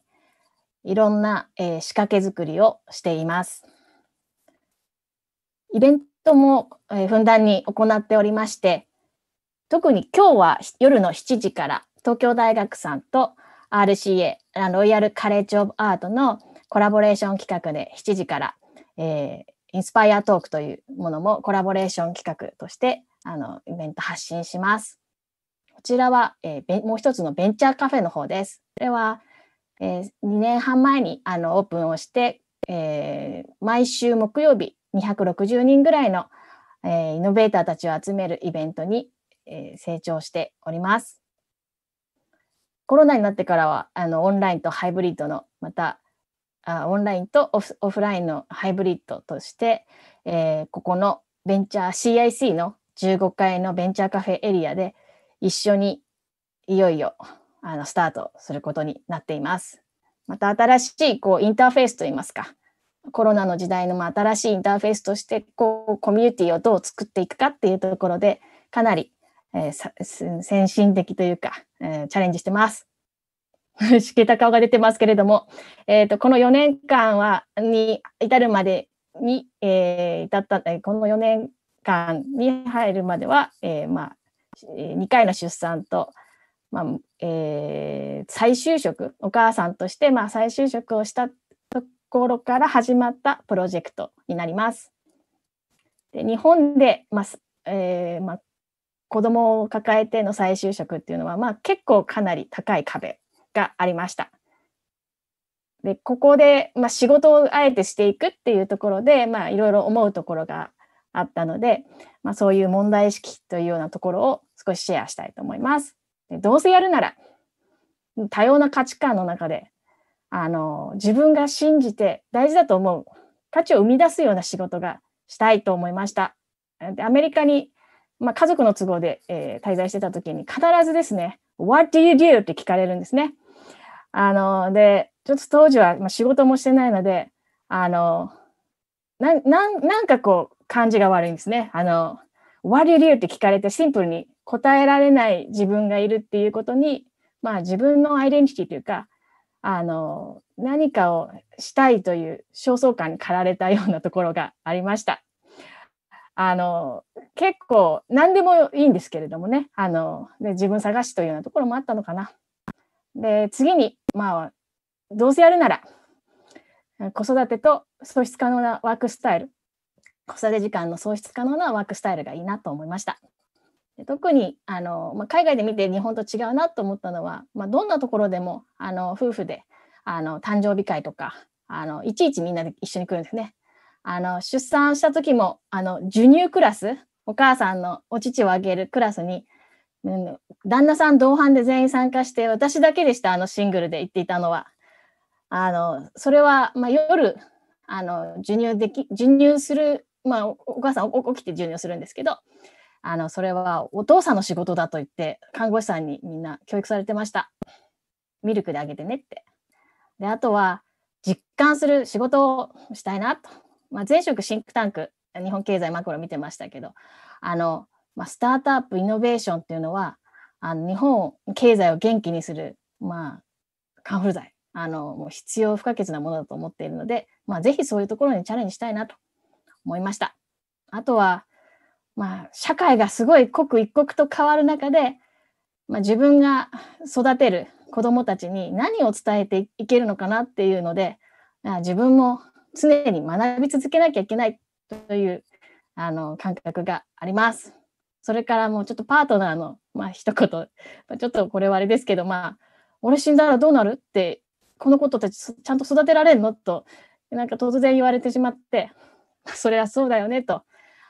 Speaker 5: いろんな、えー、仕掛け作りをしています。イベントも、えー、ふんだんに行っておりまして特に今日は夜の7時から東京大学さんと RCA、ロイヤルカレッジオブアートのコラボレーション企画で7時から、えー、インスパイアトークというものもコラボレーション企画としてあのイベント発信します。こちらは、えー、もう一つのベンチャーカフェの方です。これは、えー、2年半前にあのオープンをして、えー、毎週木曜日260人ぐらいの、えー、イノベーターたちを集めるイベントに、えー、成長しております。コロナになってからはあのオンラインとハイブリッドのまたあオンラインとオフラインのハイブリッドとして、えー、ここのベンチャー CIC の15階のベンチャーカフェエリアで一緒にいよいよあのスタートすることになっています。また新しいこうインターフェースといいますかコロナの時代の新しいインターフェースとしてこうコミュニティをどう作っていくかっていうところでかなり、えー、先進的というかえー、チャレンジしてます。しけた顔が出てますけれども、えーと、とこの4年間はに至るまでに、えー、至ったこの4年間に入るまでは、えーまあ、2回の出産と、まあえー、再就職お母さんとして、まあ、再就職をしたところから始まったプロジェクトになります。で日本で、まあえーまあ、子供を抱えての再就職っていうのは、まあ、結構かなり高い壁がありました。でここで、まあ、仕事をあえてしていくっていうところで、まあ、いろいろ思うところがあったので、まあ、そういう問題意識というようなところを少しシェアしたいと思います。でどうせやるなら多様な価値観の中であの自分が信じて大事だと思う価値を生み出すような仕事がしたいと思いました。でアメリカにまあ、家族の都合で、えー、滞在してた時に必ずですね、What do you do? って聞かれるんですね。あの、で、ちょっと当時は、まあ、仕事もしてないので、あの、なななんかこう、感じが悪いんですね。あの、What do you do? って聞かれてシンプルに答えられない自分がいるっていうことに、まあ自分のアイデンティティというか、あの、何かをしたいという焦燥感に駆られたようなところがありました。あの結構何でもいいんですけれどもねあので自分探しというようなところもあったのかな。で次にまあどうせやるなら子育てと喪失可能なワークスタイル子育て時間の喪失可能なワークスタイルがいいなと思いました。特にあの、まあ、海外で見て日本と違うなと思ったのは、まあ、どんなところでもあの夫婦であの誕生日会とかあのいちいちみんなで一緒に来るんですね。あの出産した時もあの授乳クラスお母さんのお乳をあげるクラスに、うん、旦那さん同伴で全員参加して私だけでしたあのシングルで行っていたのはあのそれは、まあ、夜あの授乳でき授乳する、まあ、お母さん起きて授乳するんですけどあのそれはお父さんの仕事だと言って看護師さんにみんな教育されてましたミルクであげてねってであとは実感する仕事をしたいなとまあ、前職シンクタンク日本経済マクロ見てましたけどあの、まあ、スタートアップイノベーションっていうのはあの日本経済を元気にする、まあ、カンフル剤あのもう必要不可欠なものだと思っているので、まあ、ぜひそういうところにチャレンジしたいなと思いました。あとは、まあ、社会がすごい刻一刻と変わる中で、まあ、自分が育てる子どもたちに何を伝えていけるのかなっていうので自分も常に学び続けなきゃいけないというあの感覚があります。それからもうちょっとパートナーの、まあ、一言、ちょっとこれはあれですけど、まあ、俺死んだらどうなるって、この子たちちゃんと育てられんのと、なんか突然言われてしまって、それはそうだよねと、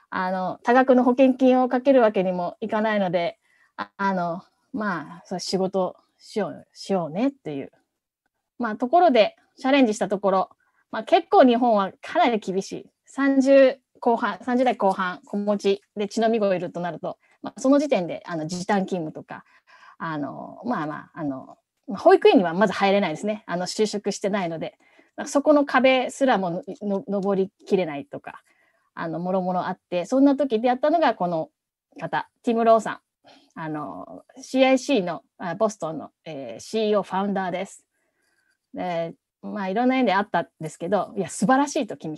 Speaker 5: あの、多額の保険金をかけるわけにもいかないので、あの、まあ、仕事しよう、しようねっていう。まあ、ところで、チャレンジしたところ、まあ、結構日本はかなり厳しい。30後半、30代後半、子持ちで血のみごいるとなると、まあ、その時点であの時短勤務とか、あのまあまああの、保育園にはまず入れないですね。あの就職してないので、そこの壁すらも登りきれないとか、あのもろもろあって、そんな時でやったのがこの方、ティム・ローさん。あの CIC のボストンの、えー、CEO ファウンダーです。でまあいろんな縁であったんですけど、いや、素晴らしいと君。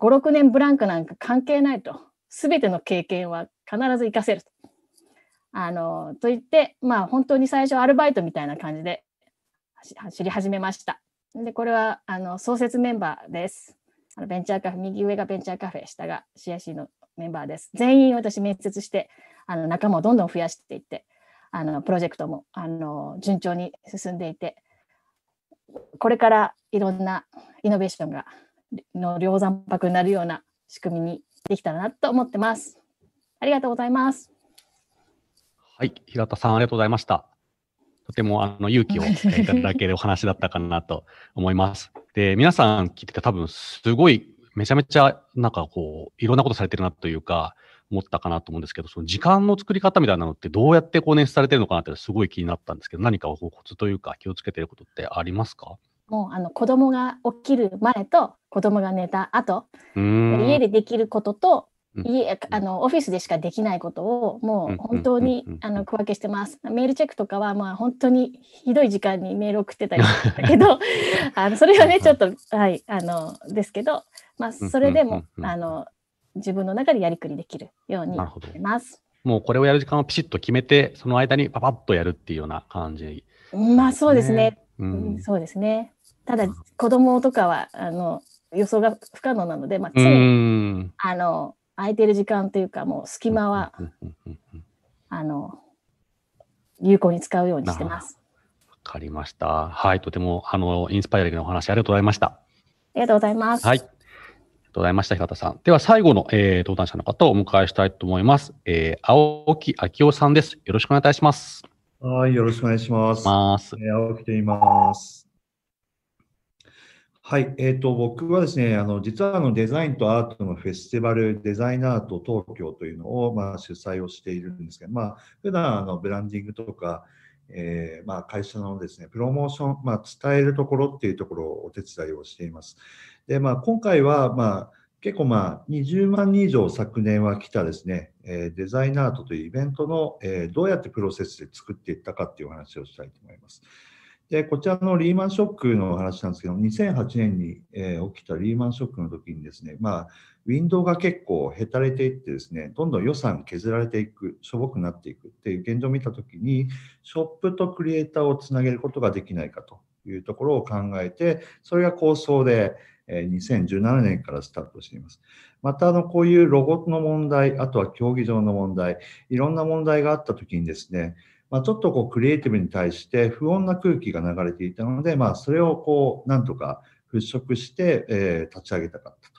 Speaker 5: 5、6年ブランクなんか関係ないと。すべての経験は必ず活かせると。あの、と言って、まあ本当に最初アルバイトみたいな感じで走り始めました。で、これはあの創設メンバーです。あのベンチャーカフェ、右上がベンチャーカフェ、下が CIC のメンバーです。全員私面接して、あの仲間をどんどん増やしていって、あのプロジェクトもあの順調に進んでいて、これからいろんなイノベーションがの量産泊になるような仕組みにできたらなと思ってます。ありがとうございます。
Speaker 2: はい、平田さんありがとうございました。とてもあの勇気を いただけるお話だったかなと思います。で、皆さん聞いてた多分すごいめちゃめちゃなんかこういろんなことされてるなというか、思ったかなと思うんですけど、その時間の作り方みたいなのってどうやってこう捻出されてるのかなってすごい気になったんですけど、何かこうコツというか気をつけてることってありますか
Speaker 5: もうあの子供が起きる前と子供が寝た後、家でできることと家あのオフィスでしかできないことをもう本当にあの区分けしてます。メールチェックとかはまあ本当にひどい時間にメール送ってたりしたけど あのそれはねちょっとはいあのですけど、まあ、それでもあの自分の中でやりくりできるようにしてます。
Speaker 2: もうこれをやる時間をピシッと決めて、その間にパパッとやるっていうような感じ、ね、
Speaker 5: まあそうですね。うん、そうですね。ただ子供とかはあの予想が不可能なので、まあ、常
Speaker 2: に
Speaker 5: あの空いてる時間というかもう隙間は、あの有効に使うようにしてます。
Speaker 2: わかりました。はい、とてもあのインスパイア的なお話ありがとうございました。あ
Speaker 5: りがとうございます。はい。
Speaker 2: ございました、平田さん。では最後の、えー、登壇者の方をお迎えしたいと思います。えー、青木明夫さんです。よろしくお願いいたします。はい、よろ
Speaker 6: しくお願いします。ますえー、青木と言います。はい、えっ、ー、と、僕はですね、あの、実はあの、デザインとアートのフェスティバル、デザインアート東京というのを、まあ、主催をしているんですけど、まあ、普段、あの、ブランディングとか、えー、まあ、会社のですね、プロモーション、まあ、伝えるところっていうところをお手伝いをしています。で、まあ、今回は、まあ、結構まあ、20万人以上昨年は来たですね、えデザイナートというイベントの、えどうやってプロセスで作っていったかっていうお話をしたいと思います。で、こちらのリーマンショックの話なんですけど、2008年に、えー、起きたリーマンショックの時にですね、まあ、ウィンドウが結構へたれていってですね、どんどん予算削られていく、しょぼくなっていくっていう現状を見た時に、ショップとクリエイターをつなげることができないかというところを考えて、それが構想で、2017年からスタートしています。また、あの、こういうロゴの問題、あとは競技場の問題、いろんな問題があった時にですね、まあ、ちょっとこうクリエイティブに対して不穏な空気が流れていたので、まあ、それをこうなんとか払拭して、えー、立ち上げたかったと。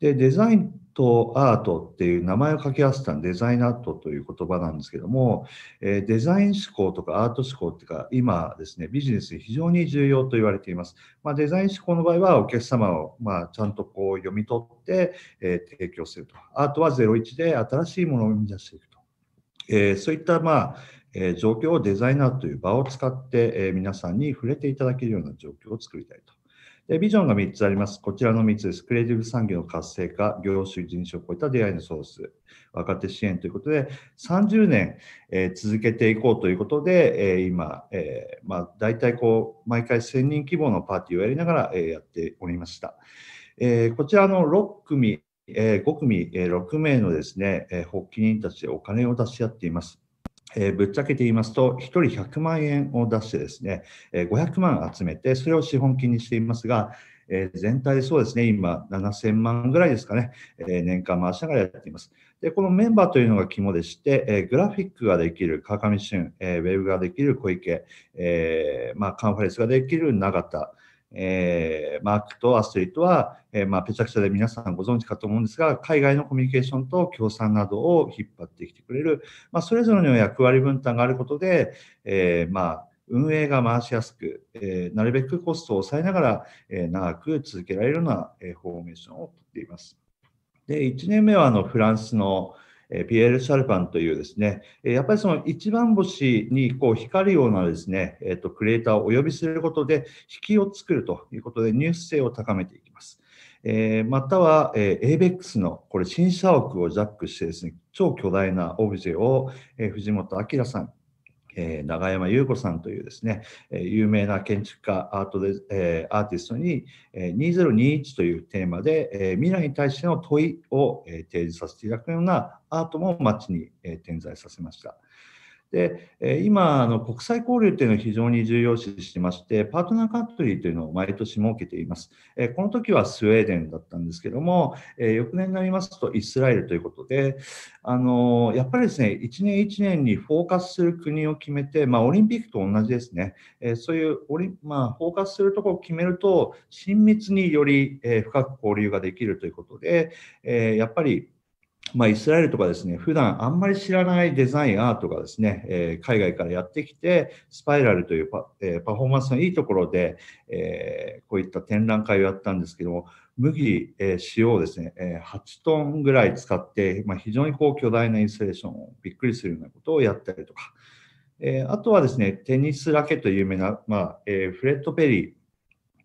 Speaker 6: でデザインとアートっていう名前を掛け合わせたデザインアートという言葉なんですけども、えー、デザイン思考とかアート思考っていうか今ですねビジネスに非常に重要と言われています、まあ、デザイン思考の場合はお客様をまあちゃんとこう読み取って、えー、提供するとアートは01で新しいものを生み出していくえー、そういった、まあえー、状況をデザイナーという場を使って、えー、皆さんに触れていただけるような状況を作りたいと。でビジョンが3つあります。こちらの3つです。クリエイティブ産業の活性化、業種、人種を超えた出会いのソース、若手支援ということで、30年、えー、続けていこうということで、えー、今、えーまあ、大体こう、毎回1000人規模のパーティーをやりながら、えー、やっておりました。えー、こちらの6組、えー、5組、えー、6名のですね、えー、発起人たちでお金を出し合っています。えー、ぶっちゃけて言いますと、1人100万円を出してですね、えー、500万集めて、それを資本金にしていますが、えー、全体でそうですね、今、7000万ぐらいですかね、えー、年間回しながらやっています。で、このメンバーというのが肝でして、えー、グラフィックができる川上俊、えー、ウェブができる小池、えーまあ、カンファレンスができる永田、えー、マークとアスリートは、えー、まあ、ペチャクチャで皆さんご存知かと思うんですが、海外のコミュニケーションと協賛などを引っ張ってきてくれる、まあ、それぞれの役割分担があることで、えー、まあ、運営が回しやすく、えなるべくコストを抑えながら、え長く続けられるような、えフォーメーションをとっています。で、1年目はあのフランスの、えピエール・シャルパンというですね、えやっぱりその一番星にこう光るようなですね、えっとクリエイターをお呼びすることで、引きを作るということで、ニュース性を高めていきます。えー、または、えー、ABEX のこれ新社屋をジャックしてですね、超巨大なオブジェを、えー、藤本明さん、えー、永山優子さんというですね、え有名な建築家アートで、えアーティストに、え2021というテーマで、え未来に対しての問いを、え提示させていただくようなアートも街に、え点在させました。で、今、あの国際交流というのを非常に重要視してまして、パートナーカントリーというのを毎年設けています。この時はスウェーデンだったんですけども、翌年になりますとイスラエルということで、あのやっぱりですね、1年1年にフォーカスする国を決めて、まあ、オリンピックと同じですね、そういうオリ、まあ、フォーカスするところを決めると、親密により深く交流ができるということで、やっぱりまあ、イスラエルとかですね、普段あんまり知らないデザインアートがですね、えー、海外からやってきて、スパイラルというパ,、えー、パフォーマンスのいいところで、えー、こういった展覧会をやったんですけども、麦、えー、塩をですね、え8トンぐらい使って、まあ、非常にこう巨大なインスタレーションをびっくりするようなことをやったりとか、えあとはですね、テニスラケット有名な、まあえフレッド・ペリー、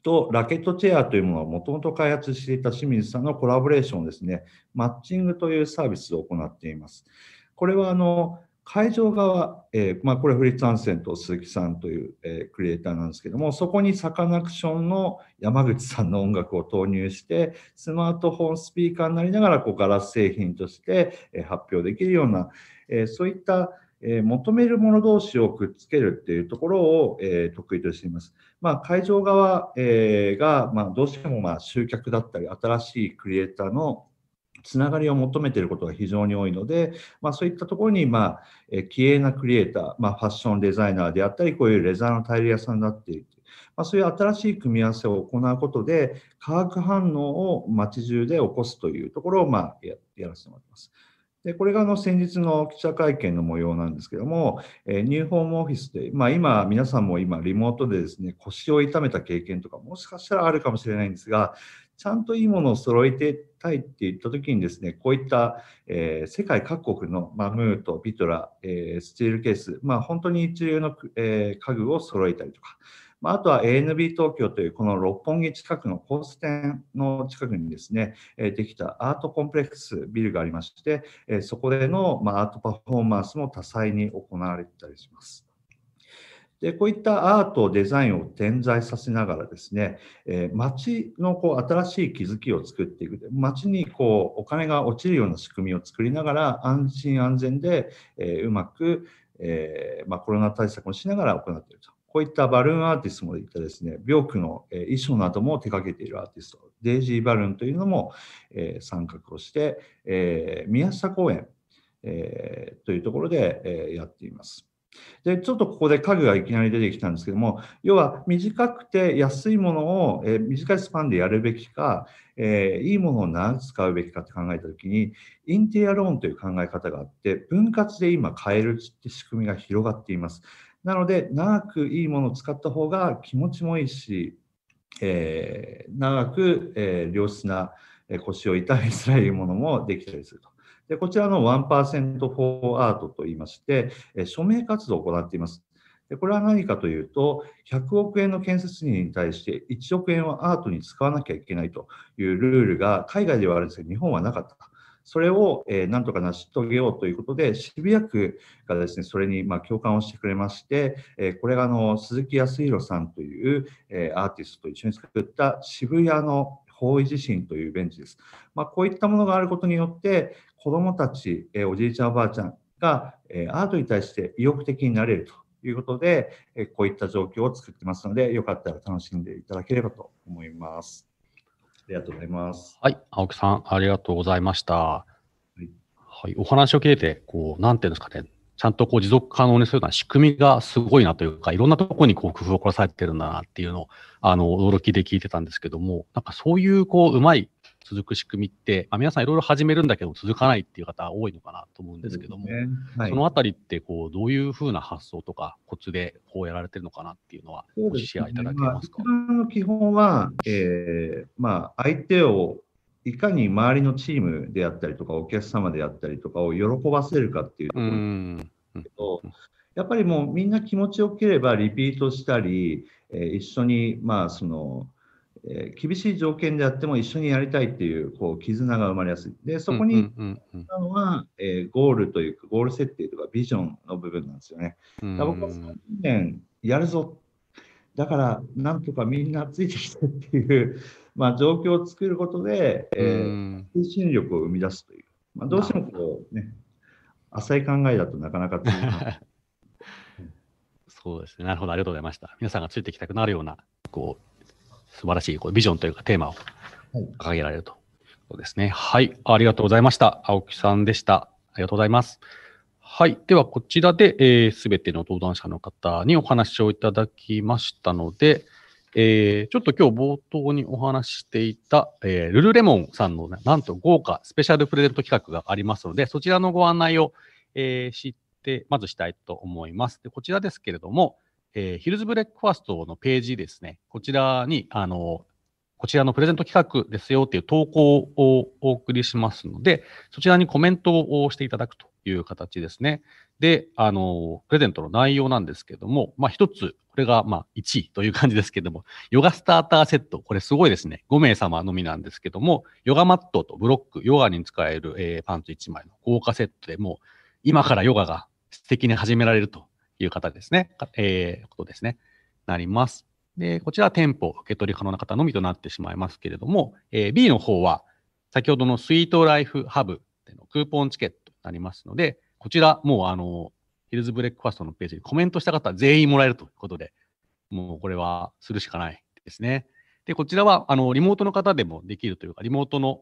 Speaker 6: とラケットチェアというものをもともと開発していた清水さんのコラボレーションですね、マッチングというサービスを行っています。これはあの会場側、えー、まあ、これフリッツ・アンセンと鈴木さんという、えー、クリエイターなんですけども、そこにサカナクションの山口さんの音楽を投入して、スマートフォンスピーカーになりながらこうガラス製品として、えー、発表できるような、えそういったえー、求めるもの同士をくっつけるっていうところを、えー、得意としています。まあ、会場側、えー、が、まあ、どうしてもまあ集客だったり、新しいクリエイターのつながりを求めていることが非常に多いので、まあ、そういったところに、まあ、えー、綺麗なクリエイター、まあ、ファッションデザイナーであったり、こういうレザーのタイル屋さんだっていう、まあ、そういう新しい組み合わせを行うことで、化学反応を街中で起こすというところを、まあ、ややらせてもらってます。でこれがあの先日の記者会見の模様なんですけども、えニューホームオフィスで、まあ、今、皆さんも今、リモートでですね腰を痛めた経験とか、もしかしたらあるかもしれないんですが、ちゃんといいものを揃えてたいって言った時にですね、こういった、えー、世界各国の、まムート、ビトラ、えー、スチールケース、まあ、本当に一流の、えー、家具を揃えたりとか、まあ、とは ANB 東京というこの六本木近くのコース店の近くにですね、えできたアートコンプレックスビルがありまして、えそこでの、まアートパフォーマンスも多彩に行われてたりします。でこういったアート、デザインを点在させながらですね、えー、街のこう新しい気づきを作っていく、街にこうお金が落ちるような仕組みを作りながら、安心安全で、えー、うまく、えー、まあ、コロナ対策をしながら行っていると。こういったバルーンアーティストもいったですね、病気の衣装なども手掛けているアーティスト、デイジー・バルーンというのも、え参画をして、え宮下公園、えというところで、えやっています。でちょっとここで家具がいきなり出てきたんですけども要は短くて安いものを、え短いスパンでやるべきか、えー、いいものを長く使うべきかって考えた時にインテリアローンという考え方があって分割で今買えるって仕組みが広がっていますなので、長くいいものを使った方が気持ちもいいし、えー、長く、えー、良質な腰を痛めづらいものもできたりすると。でこちらの1% for art といいまして、えー、署名活動を行っています。でこれは何かというと、100億円の建設費に対して1億円をアートに使わなきゃいけないというルールが海外ではあるんですが、日本はなかった。それを、えー、なんとか成し遂げようということで、渋谷区がですね、それにま共感をしてくれまして、えー、これがあの鈴木康弘さんという、えアーティストと一緒に作った渋谷の方位地震というベンチです。まあ、こういったものがあることによって、子供たち、えおじいちゃん、おばあちゃんが、えアートに対して意欲的になれるとということで、こういった状況を作ってますので、よかったら楽しんでいただければと思います。
Speaker 2: ありがとうございます。はい、青木さん、ありがとうございました。はい、はい、お話を聞いて、こう、なんていうんですかね、ちゃんとこう持続可能にするような仕組みがすごいなというか、いろんなところにこう工夫を凝らされてるんだなっていうのを、あの、驚きで聞いてたんですけども、なんかそういうこう、うまい続く仕組みって、まあ、皆さんいろいろ始めるんだけど続かないっていう方多いのかなと思うんですけども、ねはい、そのあたりってこうどういうふうな発想とかコツでこうやられてるのかなっていうのはごシェアい
Speaker 6: ただけますか。すねまあ、基本は、えーまあ、相手をいかに周りのチームであったりとかお客様であったりとかを喜ばせるかっていうところですけど。やっぱりもうみんな気持ちよければリピートしたり、えー、一緒にまあそのえー、厳しい条件であっても一緒にやりたいっていうこう絆が生まれやすい。で、そこになのは、えー、ゴールというか、ゴール設定とかビジョンの部分なんですよね。だ僕は3年やるぞ。だから、なんとかみんなついてきてっていう、まあ、状況を作ることで、えー、推進力を生み出すという。まあ、どうしてもこうね、浅い考えだとなかなか
Speaker 2: そうですね。なるほど。ありがとうございました。皆さんがついてきたくなるような、こう、素晴らしいこうビジョンというかテーマを掲げられると。そうですね。はい。ありがとうございました。青木さんでした。ありがとうございます。はい。では、こちらで、す、えー、べ、ての登壇者の方にお話をいただきましたので、えー、ちょっと今日冒頭にお話していた、えー、ルルレモンさんの、ね、なんと豪華スペシャルプレゼント企画がありますので、そちらのご案内を、えー、知って、まずしたいと思います。でこちらですけれども、えー、ヒルズブレックファーストのページですね、こちらに、あの、こちらのプレゼント企画ですよっていう投稿をお送りしますので、そちらにコメントをしていただくという形ですね。で、あの、プレゼントの内容なんですけども、まあ一つ、これがまあ1位という感じですけども、ヨガスターターセット、これすごいですね。5名様のみなんですけども、ヨガマットとブロック、ヨガに使える、えー、パンツ1枚の豪華セットでも今からヨガが素敵に始められるという方ですね、えー、ことですね、なります。で、こちらは店舗受け取り可能な方のみとなってしまいますけれども、えー、B の方は、先ほどのスイートライフハブでのクーポンチケットになりますので、こちら、もうあの、ヒルズブレックファストのページにコメントした方全員もらえるということで、もうこれはするしかないですね。で、こちらは、あの、リモートの方でもできるというか、リモートの、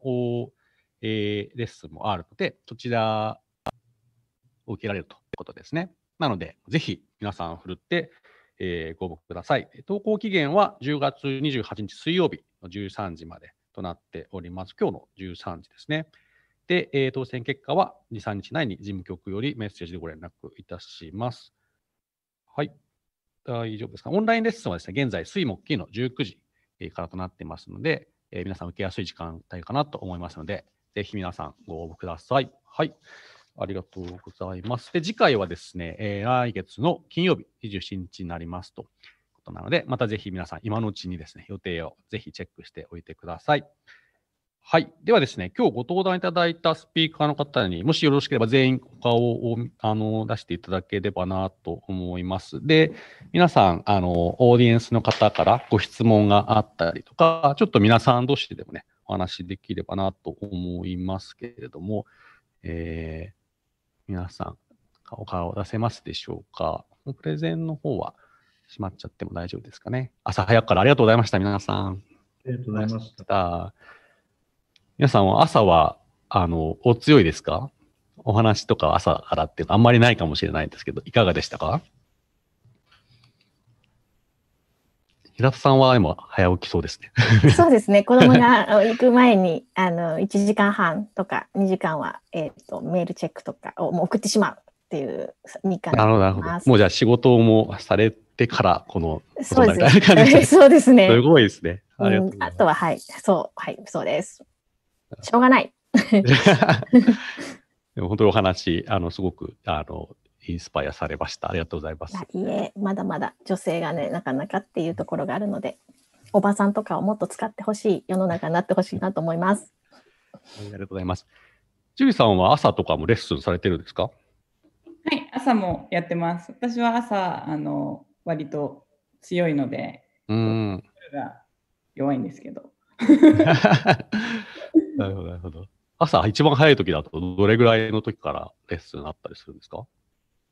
Speaker 2: えー、レッスンもあるので、そちらを受けられるということですね。なので、ぜひ皆さん振るって、えー、ご応募ください。投稿期限は10月28日水曜日の13時までとなっております。今日の13時ですね。で、えー、当選結果は2、3日内に事務局よりメッセージでご連絡いたします。はい。大丈夫ですか。オンラインレッスンはですね、現在、水木金の19時からとなっていますので、えー、皆さん受けやすい時間帯かなと思いますので、ぜひ皆さんご応募ください。はい。ありがとうございます。で、次回はですね、えー、来月の金曜日27日になりますということなので、またぜひ皆さん、今のうちにですね、予定をぜひチェックしておいてください。はい。ではですね、今日ご登壇いただいたスピーカーの方にもしよろしければ全員お顔をあの出していただければなと思います。で、皆さん、あの、オーディエンスの方からご質問があったりとか、ちょっと皆さん同士でもね、お話できればなと思いますけれども、えー皆さん、お顔を出せますでしょうか。プレゼンの方は閉まっちゃっても大丈夫ですかね。朝早くからありがとうございました、皆さん。ありがとうございました。皆さんは朝は、あの、お強いですかお話とか朝からっていうのあんまりないかもしれないんですけど、いかがでしたか平田さんは今、早起きそうですね。
Speaker 5: そうですね。子供が行く前に、あの、1時間半とか2時間は、えっ、ー、と、メールチェックとかをもう送ってしまうっていう日課なるほど、なるほど。もうじゃあ
Speaker 2: 仕事もされてから、この、そうです
Speaker 5: ね。そうですね。す
Speaker 2: ごいですね。ありがとうござ
Speaker 5: います、うん、あとは、はい。そう、はい、そうです。しょうがない。
Speaker 2: でも本当にお話、あの、すごく、あの、インスパイアされました。ありがとうございます。いい
Speaker 5: え、まだまだ女性がね、なかなかっていうところがあるので、おばさんとかをもっと使ってほしい世の中になってほしいなと思います。あ
Speaker 2: りがとうございます。ジュリさんは朝とかもレッスンされてるんですかは
Speaker 4: い、朝もやってます。私は朝、あの、割と強いので、うん。弱いんですけど。
Speaker 2: なるほど、なるほど。朝一番早い時だと、どれぐらいの時からレッスンあったりするんですか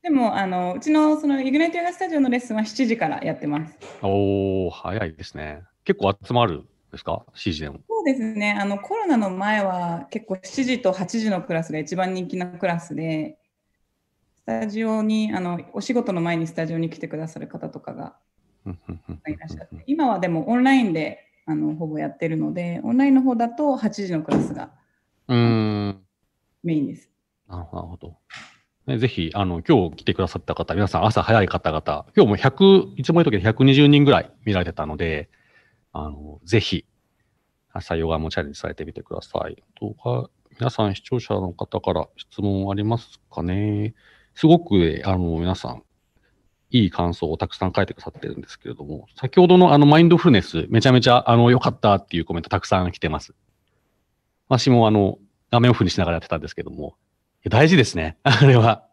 Speaker 4: でもあのうちのそのイグナイトヨガスタジオのレッスンは7時からやってます。
Speaker 2: おお早いですね。結構集まるですか ?7 時
Speaker 4: でも。そうですねあのコロナの前は結構7時と8時のクラスが一番人気なクラスでスタジオにあのお仕事の前にスタジオに来てくださる方とかがいらっしゃって今はでもオンラインであのほぼやってるのでオンラインの方だと8時のクラスが
Speaker 2: メインです。なるほど。ね、ぜひ、あの、今日来てくださった方、皆さん朝早い方々、今日も100、いつもの時で120人ぐらい見られてたので、あの、ぜひ、朝ヨガもチャレンジされてみてください。どうか、皆さん視聴者の方から質問ありますかねすごく、あの、皆さん、いい感想をたくさん書いてくださってるんですけれども、先ほどのあの、マインドフルネス、めちゃめちゃ、あの、良かったっていうコメントたくさん来てます。私もあの、画面オフにしながらやってたんですけども、大事ですね、あれは。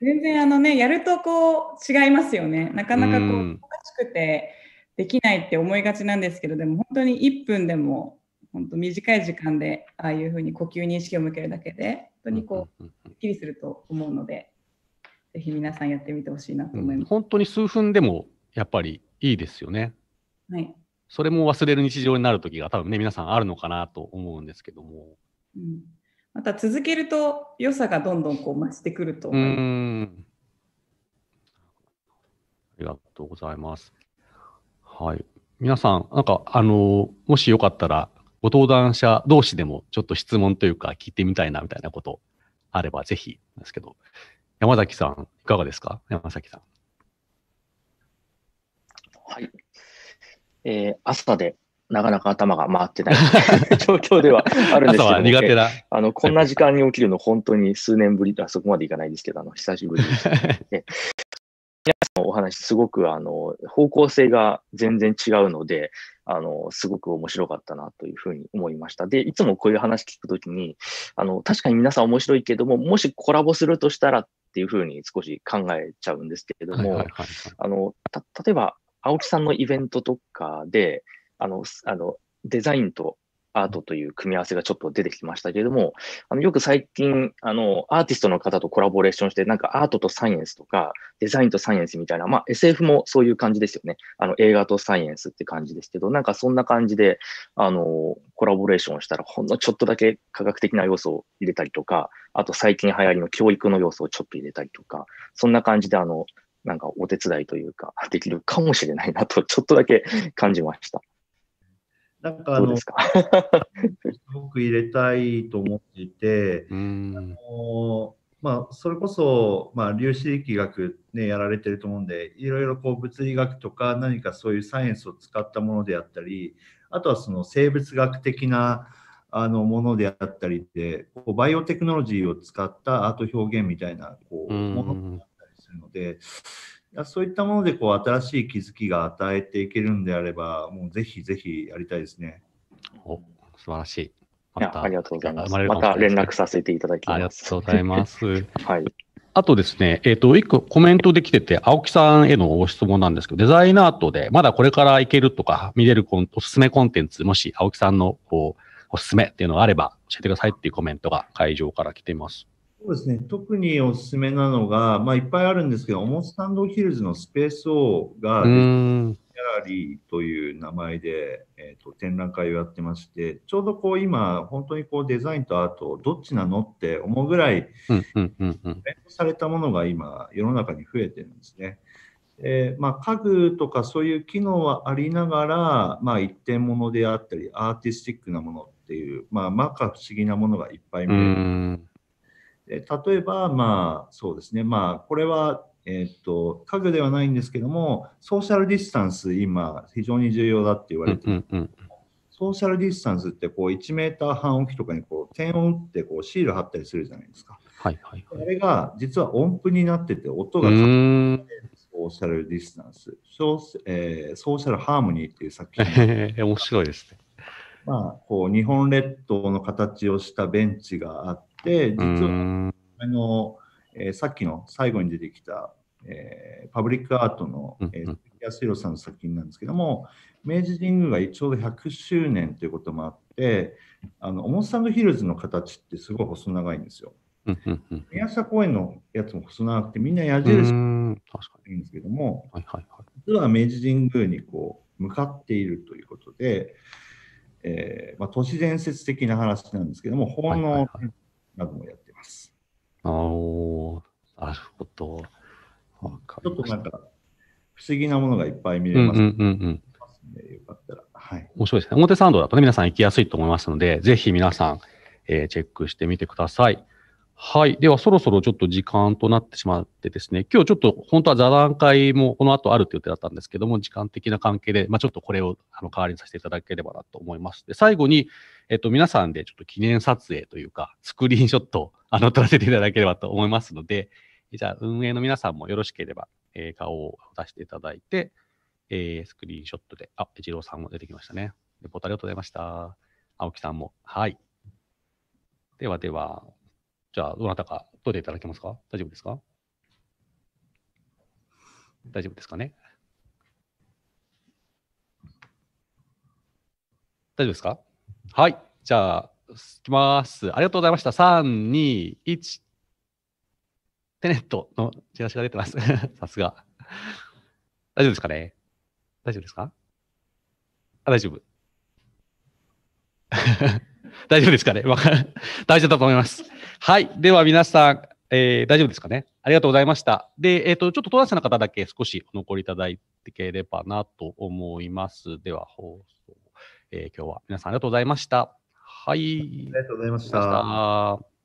Speaker 4: 全然あのね、やるとこう違いますよね。なかなかこう、かしくてできないって思いがちなんですけど、でも本当に1分でも、本当短い時間で、ああいうふうに呼吸に意識を向けるだけで、本当にこう、すっきりすると思うので、ぜひ皆さんやってみてほしいなと思います、うん。本当に数分
Speaker 2: でもやっぱりいいですよね。はい。それも忘れる日常になる時が多分ね、皆さんあるのかなと思うんですけども。
Speaker 4: うんまた続けると良さがどんどんこう増してくると思い
Speaker 2: ます。ありがとうございます。はい。皆さん、なんか、あの、もしよかったら、ご登壇者同士でもちょっと質問というか聞いてみたいなみたいなことあればぜひですけど、山崎さん、いかがですか山崎さん。
Speaker 3: はい。えー、朝でなかなか頭が回ってない状況 ではあるんですけど、苦手あの、こんな時間に起きるの本当に数年ぶり、あそこまでいかないですけど、あの、久しぶりです、ね。皆さんのお話、すごく、あの、方向性が全然違うので、あの、すごく面白かったなというふうに思いました。で、いつもこういう話聞くときに、あの、確かに皆さん面白いけども、もしコラボするとしたらっていうふうに少し考えちゃうんですけれども、あの、た、例えば、青木さんのイベントとかで、あの、あの、デザインとアートという組み合わせがちょっと出てきましたけれども、あのよく最近、あの、アーティストの方とコラボレーションして、なんかアートとサイエンスとか、デザインとサイエンスみたいな、まあ SF もそういう感じですよね。あの、映画とサイエンスって感じですけど、なんかそんな感じで、あの、コラボレーションしたら、ほんのちょっとだけ科学的な要素を入れたりとか、あと最近流行りの教育の要素をちょっと入れたりとか、そんな感じで、あの、なんかお手伝いというか、できるかもしれないなと、ちょっとだけ感じました。
Speaker 6: なんかあの、す すごく入れたいと思っていて、あのまあ、それこそ、まあ、粒子力学、ね、やられてると思うんで、いろいろこう物理学とか何かそういうサイエンスを使ったものであったり、あとはその生物学的なあのものであったりで、こうバイオテクノロジーを使ったアート表現みたいなこうものだったりするので、そういったものでこう新しい気づきが与えていけるんであれば、もうぜひぜひやりたいですね。
Speaker 3: お素晴らしい。またありがとうございます。また連絡させていただきます。ありがとうございま
Speaker 2: す。はい。あとですね、えっ、ー、と、一個コメントできてて、青木さんへのご質問なんですけど、デザイナーとで、まだこれからいけるとか、見れるコンおすすめコンテンツ、もし青木さんのこうおすすめっていうのがあれば、教えてくださいっていうコメントが会場から来ています。
Speaker 6: そうですね。特におすすめなのが、まあ、いっぱいあるんですけど、オモスタンドヒルズのスペースオーが、ギャラリーという名前で、えーと、展覧会をやってまして、ちょうどこう今、本当にこうデザインとアート、どっちなのって思うぐらい、
Speaker 2: 連、う、
Speaker 6: されたものが今、世の中に増えてるんですね。えー、まあ、家具とかそういう機能はありながら、まあ、一点物であったり、アーティスティックなものっていう、まあ、まか不思議なものがいっぱい見える。例えば、まあ、そうですね、まあ、これは、えっ、ー、と、家具ではないんですけども、ソーシャルディスタンス、今、非常に重要だって言われてる、ソーシャルディスタンスって、こう、1メーター半置きとかに、こう、点を打って、こう、シール貼ったりするじゃないですか。はいはい、はい。あれが、実は音符になってて、音が、ソ
Speaker 2: ー
Speaker 6: シャルディスタンス、ソーシャルハーモニーっていう作品。面白いですね。まあ、こう、日本列島の形をしたベンチがあって、で、実はあの、えー、さっきの最後に出てきた、えー、パブリックアートの、えー、安弘さんの作品なんですけども、明治神宮がちょうど100周年ということもあって、あの表ン道ヒルズの形ってすごい細長いんですよ。宮下公園のやつも細長くて、みんな矢印いいんですけども、実は明治神宮にこう向かっているということで、えーまあ、都市伝説的な話なんですけども、奉納などもやってます。
Speaker 2: ああ、なるほど。
Speaker 6: ちょっとなんか不思議なものがいっぱい見れます。うん
Speaker 2: うんうんうん、よかったら。はい。面白いですね。表参道だとね、皆さん行きやすいと思いますので、ぜひ皆さん、えー、チェックしてみてください。はい。では、そろそろちょっと時間となってしまってですね、今日ちょっと本当は座談会もこの後あるってう予定だったんですけども、時間的な関係で、まあ、ちょっとこれをあの代わりにさせていただければなと思います。で、最後に、えっと、皆さんでちょっと記念撮影というか、スクリーンショットを あの撮らせていただければと思いますので、じゃあ、運営の皆さんもよろしければ、えー、顔を出していただいて、えー、スクリーンショットで、あ、一郎さんも出てきましたね。レポートありがとうございました。青木さんも。はい。ではでは、じゃあ、どなたか、撮っていただけますか大丈夫ですか大丈夫ですかね大丈夫ですかはい。じゃあ、行きます。ありがとうございました。3、2、1。テネットのチラシが出てます。さすが。大丈夫ですかね大丈夫ですかあ、大丈夫。大丈夫ですか ねわかる。大丈夫だと思います。はい。では皆さん、えー、大丈夫ですかねありがとうございました。で、えっ、ー、と、ちょっと登事者の方だけ少しお残りいただいてければなと思います。では、放送。えー、今日は皆さんありがとうござ
Speaker 1: いました。はい。ありがとうございました。